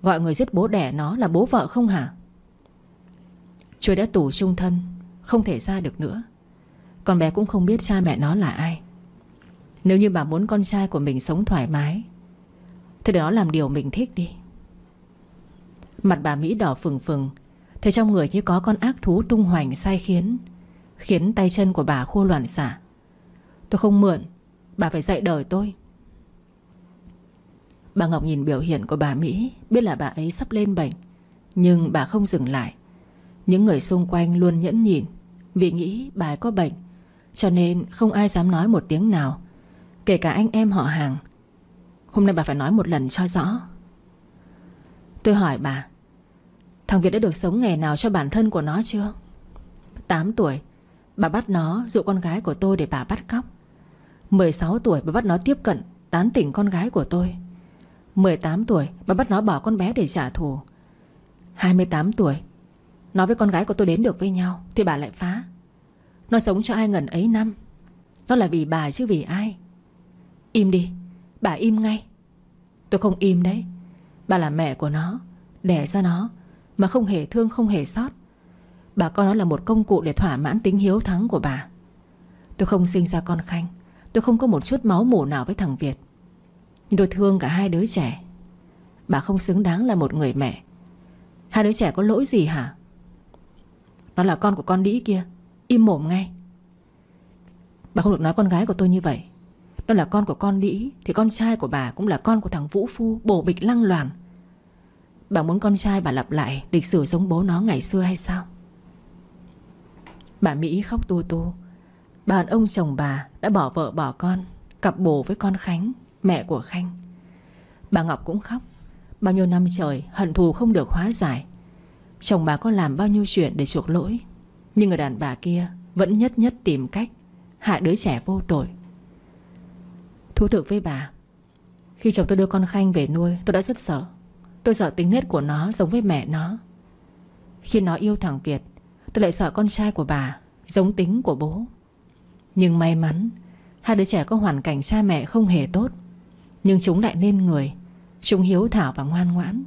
Gọi người giết bố đẻ nó là bố vợ không hả Chuối đã tù chung thân Không thể ra được nữa Con bé cũng không biết cha mẹ nó là ai Nếu như bà muốn con trai của mình sống thoải mái Thì đó làm điều mình thích đi Mặt bà Mỹ đỏ phừng phừng Thế trong người như có con ác thú tung hoành sai khiến Khiến tay chân của bà khô loạn xả Tôi không mượn Bà phải dạy đời tôi Bà Ngọc nhìn biểu hiện của bà Mỹ Biết là bà ấy sắp lên bệnh Nhưng bà không dừng lại Những người xung quanh luôn nhẫn nhịn Vì nghĩ bà có bệnh Cho nên không ai dám nói một tiếng nào Kể cả anh em họ hàng Hôm nay bà phải nói một lần cho rõ Tôi hỏi bà Thằng Việt đã được sống nghề nào cho bản thân của nó chưa 8 tuổi Bà bắt nó dụ con gái của tôi để bà bắt cóc 16 tuổi bà bắt nó tiếp cận Tán tỉnh con gái của tôi 18 tuổi mà bắt nó bỏ con bé để trả thù 28 tuổi Nó với con gái của tôi đến được với nhau Thì bà lại phá Nó sống cho ai ngần ấy năm Nó là vì bà chứ vì ai Im đi Bà im ngay Tôi không im đấy Bà là mẹ của nó Đẻ ra nó Mà không hề thương không hề sót Bà coi nó là một công cụ để thỏa mãn tính hiếu thắng của bà Tôi không sinh ra con Khanh Tôi không có một chút máu mổ nào với thằng Việt nhưng tôi thương cả hai đứa trẻ Bà không xứng đáng là một người mẹ Hai đứa trẻ có lỗi gì hả Nó là con của con đĩ kia Im mồm ngay Bà không được nói con gái của tôi như vậy Nó là con của con đĩ Thì con trai của bà cũng là con của thằng Vũ Phu Bổ bịch lăng loàn Bà muốn con trai bà lặp lại Lịch sử giống bố nó ngày xưa hay sao Bà Mỹ khóc tu tu Bà ông chồng bà đã bỏ vợ bỏ con Cặp bồ với con Khánh Mẹ của Khanh Bà Ngọc cũng khóc Bao nhiêu năm trời hận thù không được hóa giải Chồng bà có làm bao nhiêu chuyện để chuộc lỗi Nhưng người đàn bà kia Vẫn nhất nhất tìm cách hại đứa trẻ vô tội Thú thực với bà Khi chồng tôi đưa con Khanh về nuôi Tôi đã rất sợ Tôi sợ tính nết của nó giống với mẹ nó Khi nó yêu thằng Việt Tôi lại sợ con trai của bà Giống tính của bố Nhưng may mắn Hai đứa trẻ có hoàn cảnh cha mẹ không hề tốt nhưng chúng lại nên người Chúng hiếu thảo và ngoan ngoãn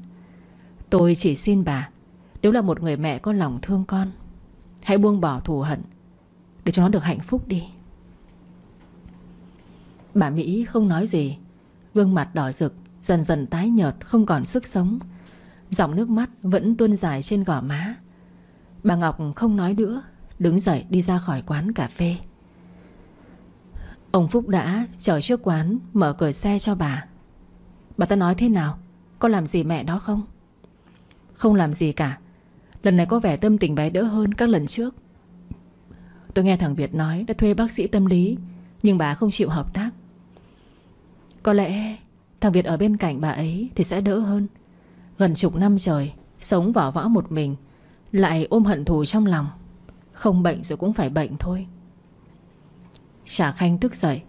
Tôi chỉ xin bà Nếu là một người mẹ có lòng thương con Hãy buông bỏ thù hận Để cho nó được hạnh phúc đi Bà Mỹ không nói gì Gương mặt đỏ rực Dần dần tái nhợt không còn sức sống Dòng nước mắt vẫn tuôn dài trên gò má Bà Ngọc không nói nữa Đứng dậy đi ra khỏi quán cà phê Ông Phúc đã chở trước quán Mở cửa xe cho bà Bà ta nói thế nào Có làm gì mẹ đó không Không làm gì cả Lần này có vẻ tâm tình bé đỡ hơn các lần trước Tôi nghe thằng Việt nói Đã thuê bác sĩ tâm lý Nhưng bà không chịu hợp tác Có lẽ Thằng Việt ở bên cạnh bà ấy thì sẽ đỡ hơn Gần chục năm trời Sống vỏ võ một mình Lại ôm hận thù trong lòng Không bệnh rồi cũng phải bệnh thôi Trà Khanh thức dậy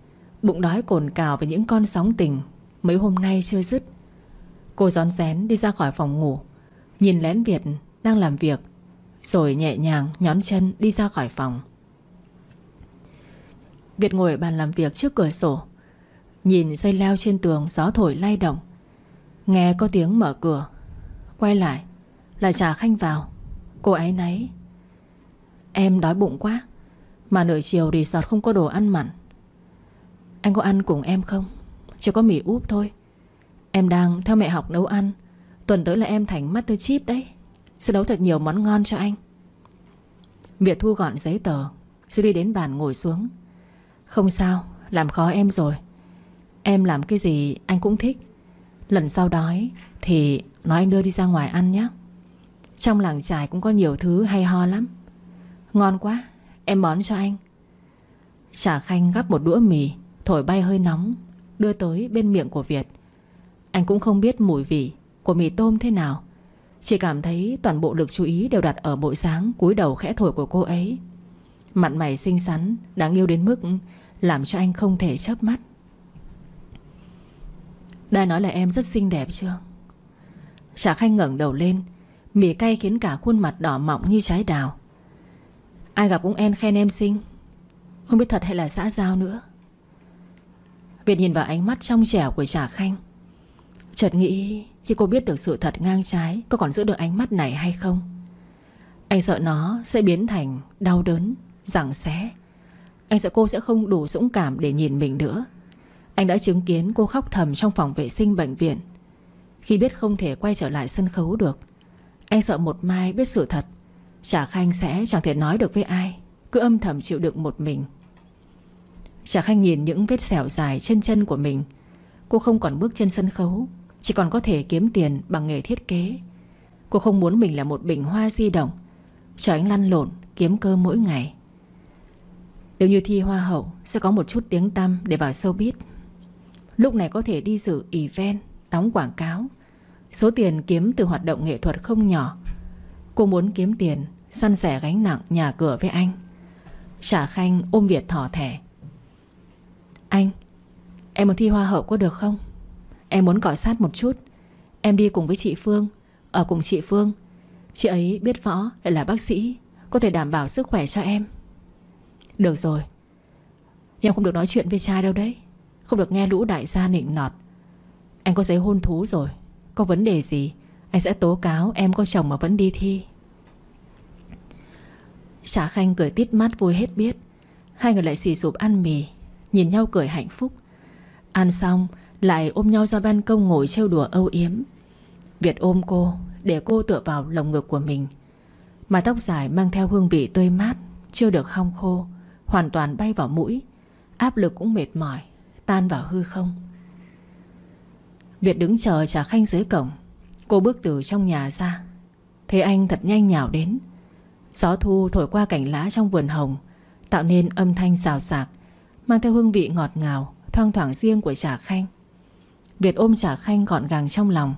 Bụng đói cồn cào với những con sóng tình Mấy hôm nay chưa dứt Cô gión rén đi ra khỏi phòng ngủ Nhìn lén Việt đang làm việc Rồi nhẹ nhàng nhón chân đi ra khỏi phòng Việt ngồi bàn làm việc trước cửa sổ Nhìn dây leo trên tường gió thổi lay động Nghe có tiếng mở cửa Quay lại Là trà khanh vào Cô ấy nấy, Em đói bụng quá mà nửa chiều resort không có đồ ăn mặn Anh có ăn cùng em không? Chỉ có mì úp thôi Em đang theo mẹ học nấu ăn Tuần tới là em thành master chip đấy Sẽ nấu thật nhiều món ngon cho anh Việt thu gọn giấy tờ Rồi đi đến bàn ngồi xuống Không sao, làm khó em rồi Em làm cái gì anh cũng thích Lần sau đói Thì nói anh đưa đi ra ngoài ăn nhé Trong làng trài cũng có nhiều thứ hay ho lắm Ngon quá Em bón cho anh Trả khanh gắp một đũa mì Thổi bay hơi nóng Đưa tới bên miệng của Việt Anh cũng không biết mùi vị của mì tôm thế nào Chỉ cảm thấy toàn bộ lực chú ý Đều đặt ở bộ sáng cúi đầu khẽ thổi của cô ấy Mặt mày xinh xắn Đáng yêu đến mức Làm cho anh không thể chớp mắt Đã nói là em rất xinh đẹp chưa Trả khanh ngẩng đầu lên Mì cay khiến cả khuôn mặt đỏ mọng như trái đào Ai gặp cũng en khen em xinh Không biết thật hay là xã giao nữa Việt nhìn vào ánh mắt trong trẻo của Trà Khanh Chợt nghĩ khi cô biết được sự thật ngang trái cô còn giữ được ánh mắt này hay không Anh sợ nó sẽ biến thành đau đớn Rằng xé Anh sợ cô sẽ không đủ dũng cảm để nhìn mình nữa Anh đã chứng kiến cô khóc thầm trong phòng vệ sinh bệnh viện Khi biết không thể quay trở lại sân khấu được Anh sợ một mai biết sự thật Trà Khanh sẽ chẳng thể nói được với ai Cứ âm thầm chịu đựng một mình Trà Khanh nhìn những vết sẹo dài trên chân của mình Cô không còn bước trên sân khấu Chỉ còn có thể kiếm tiền bằng nghề thiết kế Cô không muốn mình là một bình hoa di động Cho anh lăn lộn Kiếm cơ mỗi ngày Nếu như thi hoa hậu Sẽ có một chút tiếng tăm để vào showbiz Lúc này có thể đi dự event Đóng quảng cáo Số tiền kiếm từ hoạt động nghệ thuật không nhỏ Cô muốn kiếm tiền Săn sẻ gánh nặng nhà cửa với anh Trả Khanh ôm Việt thỏ thẻ Anh Em muốn thi hoa hậu có được không Em muốn cõi sát một chút Em đi cùng với chị Phương Ở cùng chị Phương Chị ấy biết võ lại là bác sĩ Có thể đảm bảo sức khỏe cho em Được rồi Em không được nói chuyện với trai đâu đấy Không được nghe lũ đại gia nịnh nọt Anh có giấy hôn thú rồi Có vấn đề gì Anh sẽ tố cáo em có chồng mà vẫn đi thi Trà Khanh cười tít mắt vui hết biết Hai người lại xì sụp ăn mì Nhìn nhau cười hạnh phúc Ăn xong lại ôm nhau ra ban công ngồi trêu đùa âu yếm Việt ôm cô Để cô tựa vào lồng ngực của mình Mà tóc dài mang theo hương vị tươi mát Chưa được hong khô Hoàn toàn bay vào mũi Áp lực cũng mệt mỏi Tan vào hư không Việt đứng chờ Trà Khanh dưới cổng Cô bước từ trong nhà ra Thế anh thật nhanh nhào đến Gió thu thổi qua cảnh lá trong vườn hồng Tạo nên âm thanh xào xạc Mang theo hương vị ngọt ngào Thoang thoảng riêng của trà khanh Việt ôm trà khanh gọn gàng trong lòng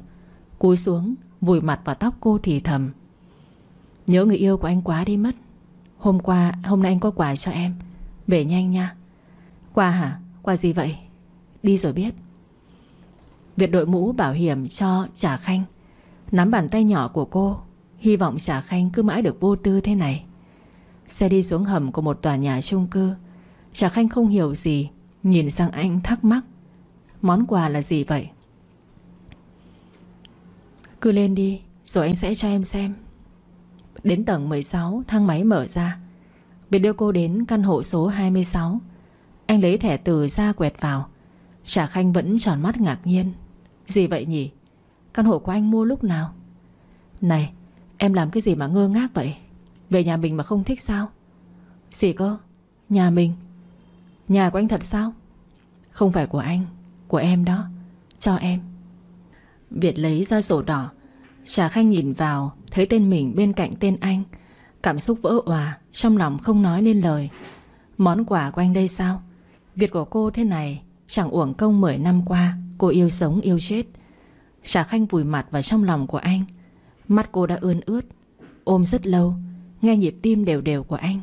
Cúi xuống Vùi mặt vào tóc cô thì thầm Nhớ người yêu của anh quá đi mất Hôm qua Hôm nay anh có quà cho em Về nhanh nha Quà hả? Quà gì vậy? Đi rồi biết Việt đội mũ bảo hiểm cho Trà Khanh Nắm bàn tay nhỏ của cô Hy vọng xả khanh cứ mãi được vô tư thế này Xe đi xuống hầm của một tòa nhà chung cư Trà Khanh không hiểu gì Nhìn sang anh thắc mắc Món quà là gì vậy Cứ lên đi Rồi anh sẽ cho em xem Đến tầng 16 thang máy mở ra việc đưa cô đến căn hộ số 26 Anh lấy thẻ từ ra quẹt vào Trà Khanh vẫn tròn mắt ngạc nhiên Gì vậy nhỉ Căn hộ của anh mua lúc nào Này Em làm cái gì mà ngơ ngác vậy Về nhà mình mà không thích sao Gì cơ Nhà mình Nhà của anh thật sao Không phải của anh Của em đó Cho em Việt lấy ra sổ đỏ Trà Khanh nhìn vào Thấy tên mình bên cạnh tên anh Cảm xúc vỡ òa Trong lòng không nói nên lời Món quà của anh đây sao Việc của cô thế này Chẳng uổng công 10 năm qua Cô yêu sống yêu chết Trà Khanh vùi mặt vào trong lòng của anh Mắt cô đã ươn ướt Ôm rất lâu Nghe nhịp tim đều đều của anh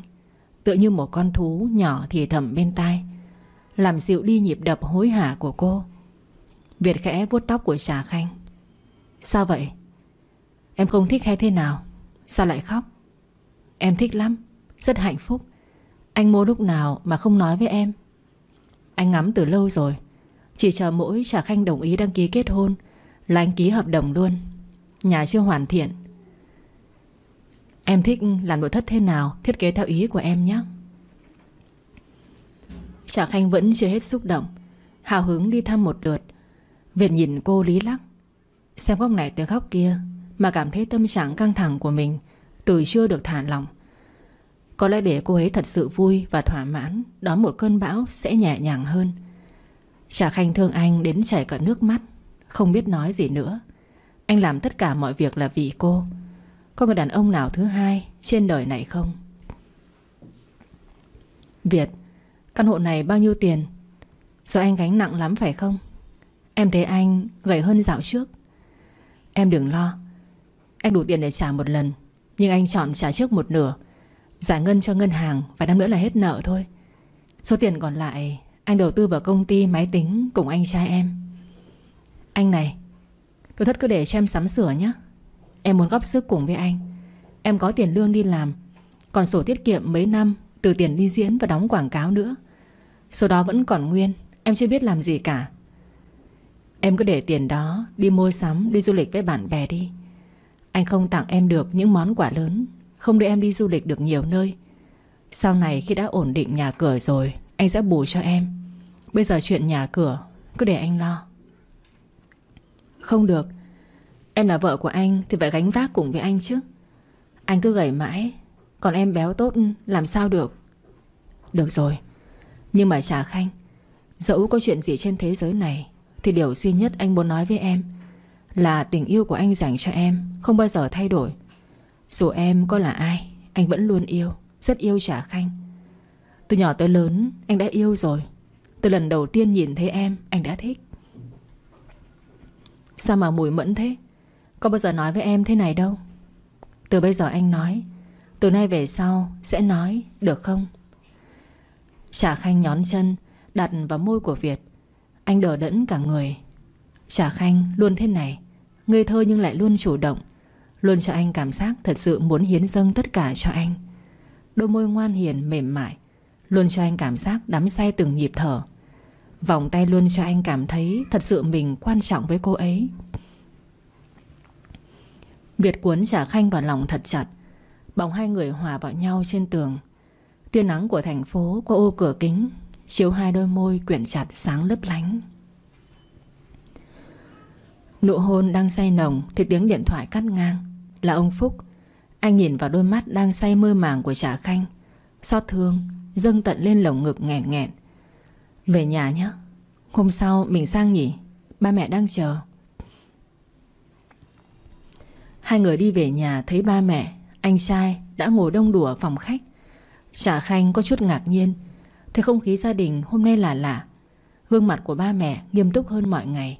Tựa như một con thú nhỏ thì thầm bên tai Làm dịu đi nhịp đập hối hả của cô Việt khẽ vuốt tóc của Trà Khanh Sao vậy? Em không thích hay thế nào? Sao lại khóc? Em thích lắm Rất hạnh phúc Anh mua lúc nào mà không nói với em Anh ngắm từ lâu rồi Chỉ chờ mỗi Trà Khanh đồng ý đăng ký kết hôn Là anh ký hợp đồng luôn Nhà chưa hoàn thiện Em thích làm nội thất thế nào Thiết kế theo ý của em nhé Trà Khanh vẫn chưa hết xúc động Hào hứng đi thăm một lượt Việt nhìn cô lý lắc Xem góc này tới góc kia Mà cảm thấy tâm trạng căng thẳng của mình Từ chưa được thả lòng Có lẽ để cô ấy thật sự vui và thỏa mãn Đón một cơn bão sẽ nhẹ nhàng hơn Trà Khanh thương anh đến chảy cả nước mắt Không biết nói gì nữa anh làm tất cả mọi việc là vì cô Có người đàn ông nào thứ hai Trên đời này không Việt Căn hộ này bao nhiêu tiền Giờ anh gánh nặng lắm phải không Em thấy anh gầy hơn dạo trước Em đừng lo Anh đủ tiền để trả một lần Nhưng anh chọn trả trước một nửa giải ngân cho ngân hàng Vài năm nữa là hết nợ thôi Số tiền còn lại Anh đầu tư vào công ty máy tính Cùng anh trai em Anh này Nội thất cứ để cho em sắm sửa nhé Em muốn góp sức cùng với anh Em có tiền lương đi làm Còn sổ tiết kiệm mấy năm Từ tiền đi diễn và đóng quảng cáo nữa Số đó vẫn còn nguyên Em chưa biết làm gì cả Em cứ để tiền đó Đi mua sắm, đi du lịch với bạn bè đi Anh không tặng em được những món quà lớn Không để em đi du lịch được nhiều nơi Sau này khi đã ổn định nhà cửa rồi Anh sẽ bù cho em Bây giờ chuyện nhà cửa Cứ để anh lo không được Em là vợ của anh thì phải gánh vác cùng với anh chứ Anh cứ gầy mãi Còn em béo tốt làm sao được Được rồi Nhưng mà Trà Khanh Dẫu có chuyện gì trên thế giới này Thì điều duy nhất anh muốn nói với em Là tình yêu của anh dành cho em Không bao giờ thay đổi Dù em có là ai Anh vẫn luôn yêu Rất yêu Trà Khanh Từ nhỏ tới lớn anh đã yêu rồi Từ lần đầu tiên nhìn thấy em Anh đã thích Sao mà mùi mẫn thế Có bao giờ nói với em thế này đâu Từ bây giờ anh nói Từ nay về sau sẽ nói được không Trà Khanh nhón chân Đặt vào môi của Việt Anh đỡ đẫn cả người Trà Khanh luôn thế này Ngây thơ nhưng lại luôn chủ động Luôn cho anh cảm giác thật sự muốn hiến dâng tất cả cho anh Đôi môi ngoan hiền mềm mại Luôn cho anh cảm giác đắm say từng nhịp thở Vòng tay luôn cho anh cảm thấy Thật sự mình quan trọng với cô ấy Việt cuốn trả khanh vào lòng thật chặt Bóng hai người hòa vào nhau trên tường Tia nắng của thành phố qua ô cửa kính Chiếu hai đôi môi quyển chặt sáng lấp lánh Nụ hôn đang say nồng Thì tiếng điện thoại cắt ngang Là ông Phúc Anh nhìn vào đôi mắt đang say mơ màng của Trà Khanh Xót thương dâng tận lên lồng ngực nghẹn nghẹn về nhà nhé Hôm sau mình sang nhỉ Ba mẹ đang chờ Hai người đi về nhà thấy ba mẹ Anh trai đã ngồi đông đùa phòng khách trà Khanh có chút ngạc nhiên Thấy không khí gia đình hôm nay là lạ Gương mặt của ba mẹ nghiêm túc hơn mọi ngày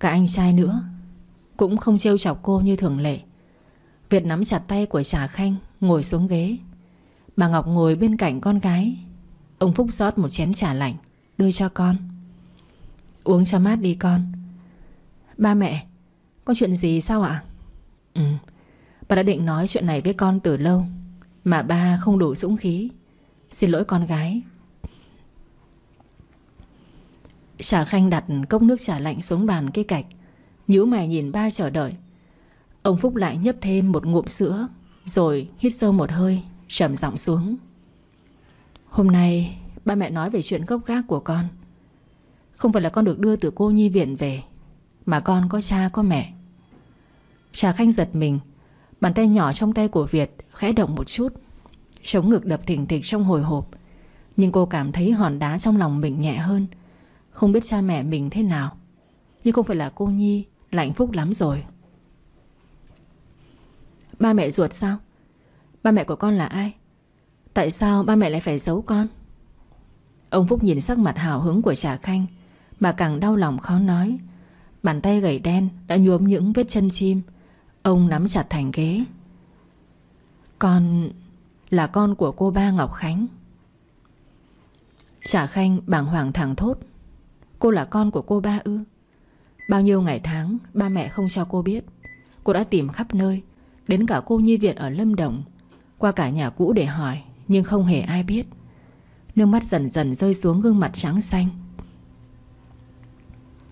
Cả anh trai nữa Cũng không trêu chọc cô như thường lệ Việt nắm chặt tay của Trà Khanh Ngồi xuống ghế Bà Ngọc ngồi bên cạnh con gái Ông Phúc rót một chén trà lạnh Đưa cho con Uống cho mát đi con Ba mẹ Có chuyện gì sao ạ Ừ Ba đã định nói chuyện này với con từ lâu Mà ba không đủ dũng khí Xin lỗi con gái Trà Khanh đặt cốc nước trà lạnh xuống bàn cái cạch nhíu mày nhìn ba chờ đợi Ông Phúc lại nhấp thêm một ngụm sữa Rồi hít sâu một hơi trầm giọng xuống Hôm nay Ba mẹ nói về chuyện gốc gác của con Không phải là con được đưa từ cô nhi viện về Mà con có cha có mẹ Trà Khanh giật mình Bàn tay nhỏ trong tay của Việt Khẽ động một chút Chống ngực đập thỉnh thịch trong hồi hộp Nhưng cô cảm thấy hòn đá trong lòng mình nhẹ hơn Không biết cha mẹ mình thế nào Nhưng không phải là cô Nhi Là hạnh phúc lắm rồi Ba mẹ ruột sao Ba mẹ của con là ai Tại sao ba mẹ lại phải giấu con Ông Phúc nhìn sắc mặt hào hứng của Trà Khanh Mà càng đau lòng khó nói Bàn tay gầy đen đã nhuốm những vết chân chim Ông nắm chặt thành ghế Con là con của cô ba Ngọc Khánh Trà Khanh bàng hoàng thẳng thốt Cô là con của cô ba ư Bao nhiêu ngày tháng Ba mẹ không cho cô biết Cô đã tìm khắp nơi Đến cả cô nhi viện ở Lâm Đồng Qua cả nhà cũ để hỏi Nhưng không hề ai biết Nước mắt dần dần rơi xuống gương mặt trắng xanh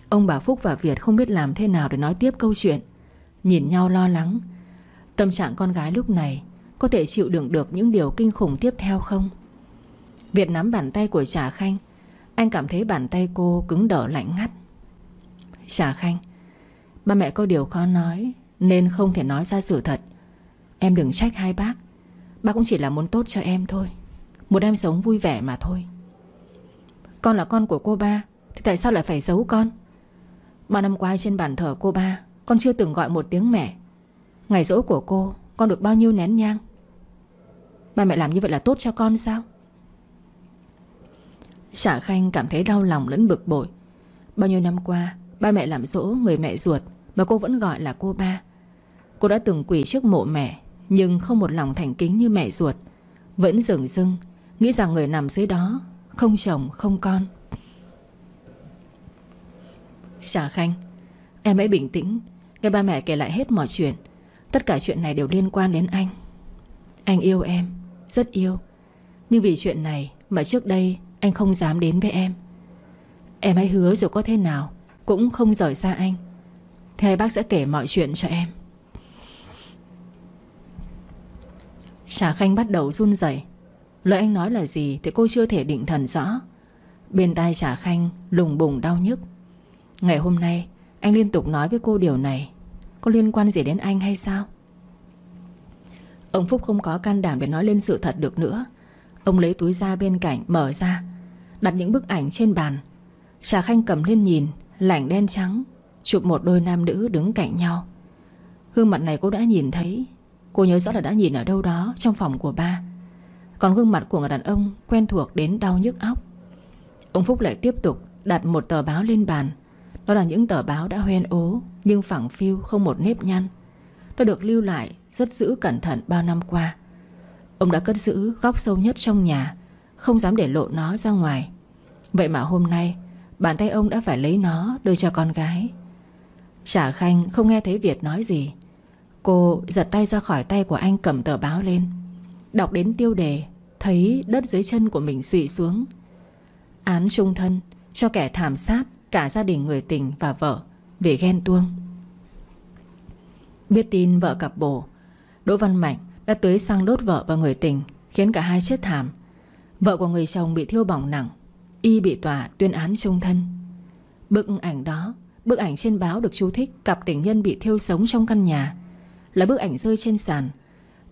Ông bà Phúc và Việt không biết làm thế nào để nói tiếp câu chuyện Nhìn nhau lo lắng Tâm trạng con gái lúc này Có thể chịu đựng được những điều kinh khủng tiếp theo không Việt nắm bàn tay của Trà Khanh Anh cảm thấy bàn tay cô cứng đở lạnh ngắt Trà Khanh Ba mẹ có điều khó nói Nên không thể nói ra sự thật Em đừng trách hai bác Bác cũng chỉ là muốn tốt cho em thôi một em sống vui vẻ mà thôi Con là con của cô ba Thì tại sao lại phải giấu con Ba năm qua trên bàn thờ cô ba Con chưa từng gọi một tiếng mẹ Ngày dỗ của cô Con được bao nhiêu nén nhang Ba mẹ làm như vậy là tốt cho con sao Trả Khanh cảm thấy đau lòng lẫn bực bội Bao nhiêu năm qua Ba mẹ làm dỗ người mẹ ruột Mà cô vẫn gọi là cô ba Cô đã từng quỷ trước mộ mẹ Nhưng không một lòng thành kính như mẹ ruột Vẫn dừng dưng Nghĩ rằng người nằm dưới đó Không chồng không con Trà Khanh Em hãy bình tĩnh Nghe ba mẹ kể lại hết mọi chuyện Tất cả chuyện này đều liên quan đến anh Anh yêu em Rất yêu Nhưng vì chuyện này mà trước đây Anh không dám đến với em Em hãy hứa dù có thế nào Cũng không rời xa anh Thế bác sẽ kể mọi chuyện cho em Trà Khanh bắt đầu run rẩy Lời anh nói là gì Thì cô chưa thể định thần rõ Bên tai trả khanh lùng bùng đau nhức Ngày hôm nay Anh liên tục nói với cô điều này Có liên quan gì đến anh hay sao Ông Phúc không có can đảm để nói lên sự thật được nữa Ông lấy túi ra bên cạnh mở ra Đặt những bức ảnh trên bàn Trà Khanh cầm lên nhìn Lảnh đen trắng Chụp một đôi nam nữ đứng cạnh nhau Gương mặt này cô đã nhìn thấy Cô nhớ rõ là đã nhìn ở đâu đó Trong phòng của ba còn gương mặt của người đàn ông quen thuộc đến đau nhức óc Ông Phúc lại tiếp tục đặt một tờ báo lên bàn Đó là những tờ báo đã hoen ố Nhưng phẳng phiu không một nếp nhăn Nó được lưu lại rất giữ cẩn thận bao năm qua Ông đã cất giữ góc sâu nhất trong nhà Không dám để lộ nó ra ngoài Vậy mà hôm nay Bàn tay ông đã phải lấy nó đưa cho con gái Trả Khanh không nghe thấy Việt nói gì Cô giật tay ra khỏi tay của anh cầm tờ báo lên Đọc đến tiêu đề thấy đất dưới chân của mình xụy xuống. Án trung thân cho kẻ thảm sát cả gia đình người tình và vợ vì ghen tuông. Biết tin vợ cặp bồ, Đỗ Văn Mạnh đã tưới xăng đốt vợ và người tình khiến cả hai chết thảm. Vợ của người chồng bị thiêu bỏng nặng, y bị tòa tuyên án trung thân. Bức ảnh đó, bức ảnh trên báo được chú thích cặp tình nhân bị thiêu sống trong căn nhà là bức ảnh rơi trên sàn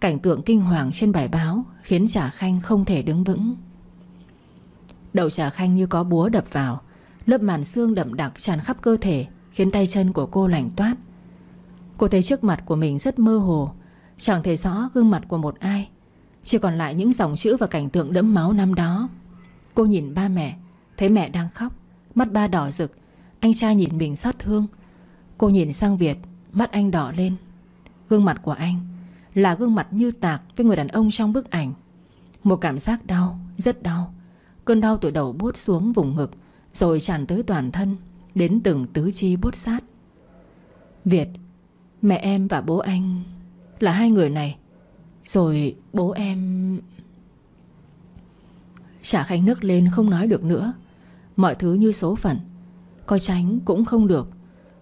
Cảnh tượng kinh hoàng trên bài báo Khiến Trà Khanh không thể đứng vững Đầu Trà Khanh như có búa đập vào Lớp màn xương đậm đặc tràn khắp cơ thể Khiến tay chân của cô lạnh toát Cô thấy trước mặt của mình rất mơ hồ Chẳng thấy rõ gương mặt của một ai Chỉ còn lại những dòng chữ và cảnh tượng đẫm máu năm đó Cô nhìn ba mẹ Thấy mẹ đang khóc Mắt ba đỏ rực Anh trai nhìn mình xót thương Cô nhìn sang Việt Mắt anh đỏ lên Gương mặt của anh là gương mặt như tạc với người đàn ông trong bức ảnh. Một cảm giác đau, rất đau. Cơn đau từ đầu buốt xuống vùng ngực, rồi tràn tới toàn thân, đến từng tứ chi buốt sát. Việt, mẹ em và bố anh là hai người này. Rồi bố em... Trả khanh nước lên không nói được nữa. Mọi thứ như số phận. Coi tránh cũng không được.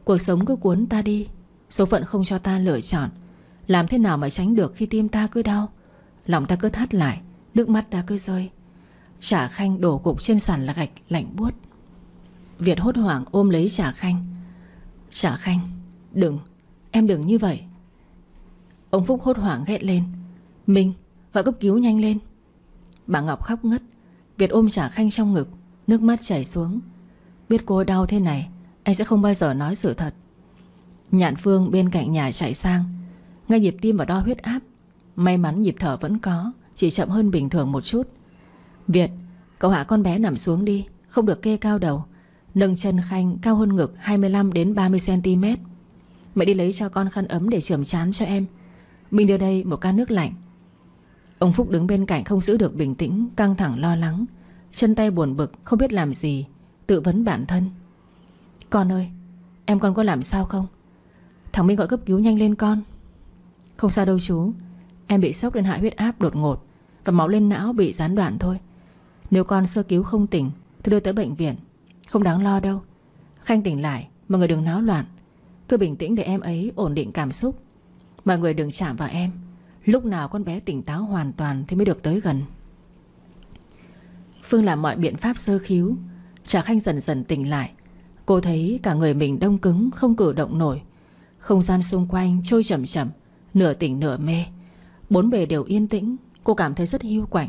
Cuộc sống cứ cuốn ta đi. Số phận không cho ta lựa chọn. Làm thế nào mà tránh được khi tim ta cứ đau Lòng ta cứ thắt lại Nước mắt ta cứ rơi Trả khanh đổ cục trên sàn là gạch lạnh buốt Việt hốt hoảng ôm lấy trả khanh Trả khanh Đừng Em đừng như vậy Ông Phúc hốt hoảng ghét lên Minh Gọi cấp cứu nhanh lên Bà Ngọc khóc ngất Việt ôm trả khanh trong ngực Nước mắt chảy xuống Biết cô đau thế này Anh sẽ không bao giờ nói sự thật Nhạn Phương bên cạnh nhà chạy sang ngay nhịp tim và đo huyết áp May mắn nhịp thở vẫn có Chỉ chậm hơn bình thường một chút Việt, cậu hạ con bé nằm xuống đi Không được kê cao đầu Nâng chân khanh cao hơn ngực 25 đến 30cm Mẹ đi lấy cho con khăn ấm để chườm chán cho em Mình đưa đây một can nước lạnh Ông Phúc đứng bên cạnh không giữ được bình tĩnh Căng thẳng lo lắng Chân tay buồn bực không biết làm gì Tự vấn bản thân Con ơi Em con có làm sao không Thằng Minh gọi cấp cứu nhanh lên con không sao đâu chú Em bị sốc đến hạ huyết áp đột ngột Và máu lên não bị gián đoạn thôi Nếu con sơ cứu không tỉnh Thì đưa tới bệnh viện Không đáng lo đâu Khanh tỉnh lại Mọi người đừng náo loạn Cứ bình tĩnh để em ấy ổn định cảm xúc Mọi người đừng chạm vào em Lúc nào con bé tỉnh táo hoàn toàn Thì mới được tới gần Phương làm mọi biện pháp sơ cứu Trà Khanh dần dần tỉnh lại Cô thấy cả người mình đông cứng Không cử động nổi Không gian xung quanh trôi chậm chậm Nửa tỉnh nửa mê Bốn bề đều yên tĩnh Cô cảm thấy rất hiu quạnh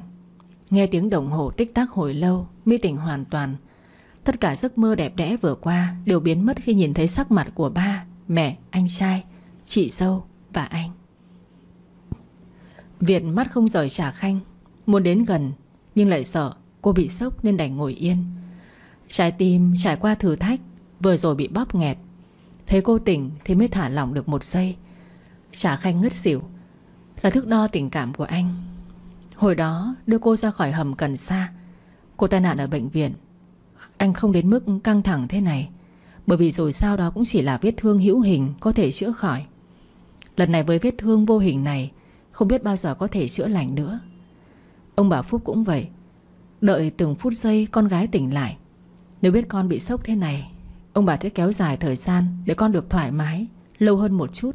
Nghe tiếng đồng hồ tích tắc hồi lâu Mới tỉnh hoàn toàn Tất cả giấc mơ đẹp đẽ vừa qua Đều biến mất khi nhìn thấy sắc mặt của ba Mẹ, anh trai, chị dâu và anh Việt mắt không rời trả khanh Muốn đến gần Nhưng lại sợ cô bị sốc nên đành ngồi yên Trái tim trải qua thử thách Vừa rồi bị bóp nghẹt Thấy cô tỉnh thì mới thả lỏng được một giây Trả Khanh ngất xỉu Là thước đo tình cảm của anh Hồi đó đưa cô ra khỏi hầm cần xa Cô tai nạn ở bệnh viện Anh không đến mức căng thẳng thế này Bởi vì rồi sau đó cũng chỉ là vết thương hữu hình Có thể chữa khỏi Lần này với vết thương vô hình này Không biết bao giờ có thể chữa lành nữa Ông bà Phúc cũng vậy Đợi từng phút giây con gái tỉnh lại Nếu biết con bị sốc thế này Ông bà sẽ kéo dài thời gian Để con được thoải mái Lâu hơn một chút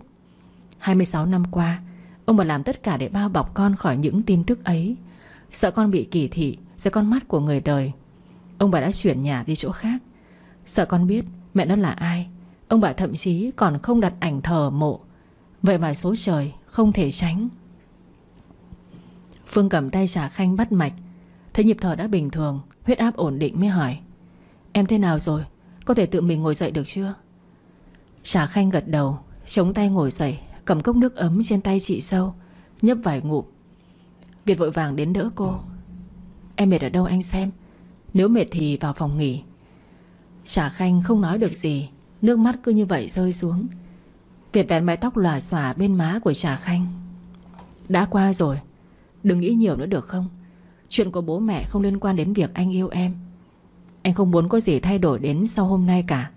26 năm qua Ông bà làm tất cả để bao bọc con khỏi những tin tức ấy Sợ con bị kỳ thị Sợ con mắt của người đời Ông bà đã chuyển nhà đi chỗ khác Sợ con biết mẹ nó là ai Ông bà thậm chí còn không đặt ảnh thờ mộ Vậy mà số trời không thể tránh Phương cầm tay trà khanh bắt mạch Thấy nhịp thở đã bình thường Huyết áp ổn định mới hỏi Em thế nào rồi Có thể tự mình ngồi dậy được chưa Trà khanh gật đầu Chống tay ngồi dậy Cầm cốc nước ấm trên tay chị sâu Nhấp vài ngụm Việt vội vàng đến đỡ cô Em mệt ở đâu anh xem Nếu mệt thì vào phòng nghỉ Trả khanh không nói được gì Nước mắt cứ như vậy rơi xuống Việt bèn mái tóc lòa xòa bên má của Trà Khanh Đã qua rồi Đừng nghĩ nhiều nữa được không Chuyện của bố mẹ không liên quan đến việc anh yêu em Anh không muốn có gì thay đổi đến sau hôm nay cả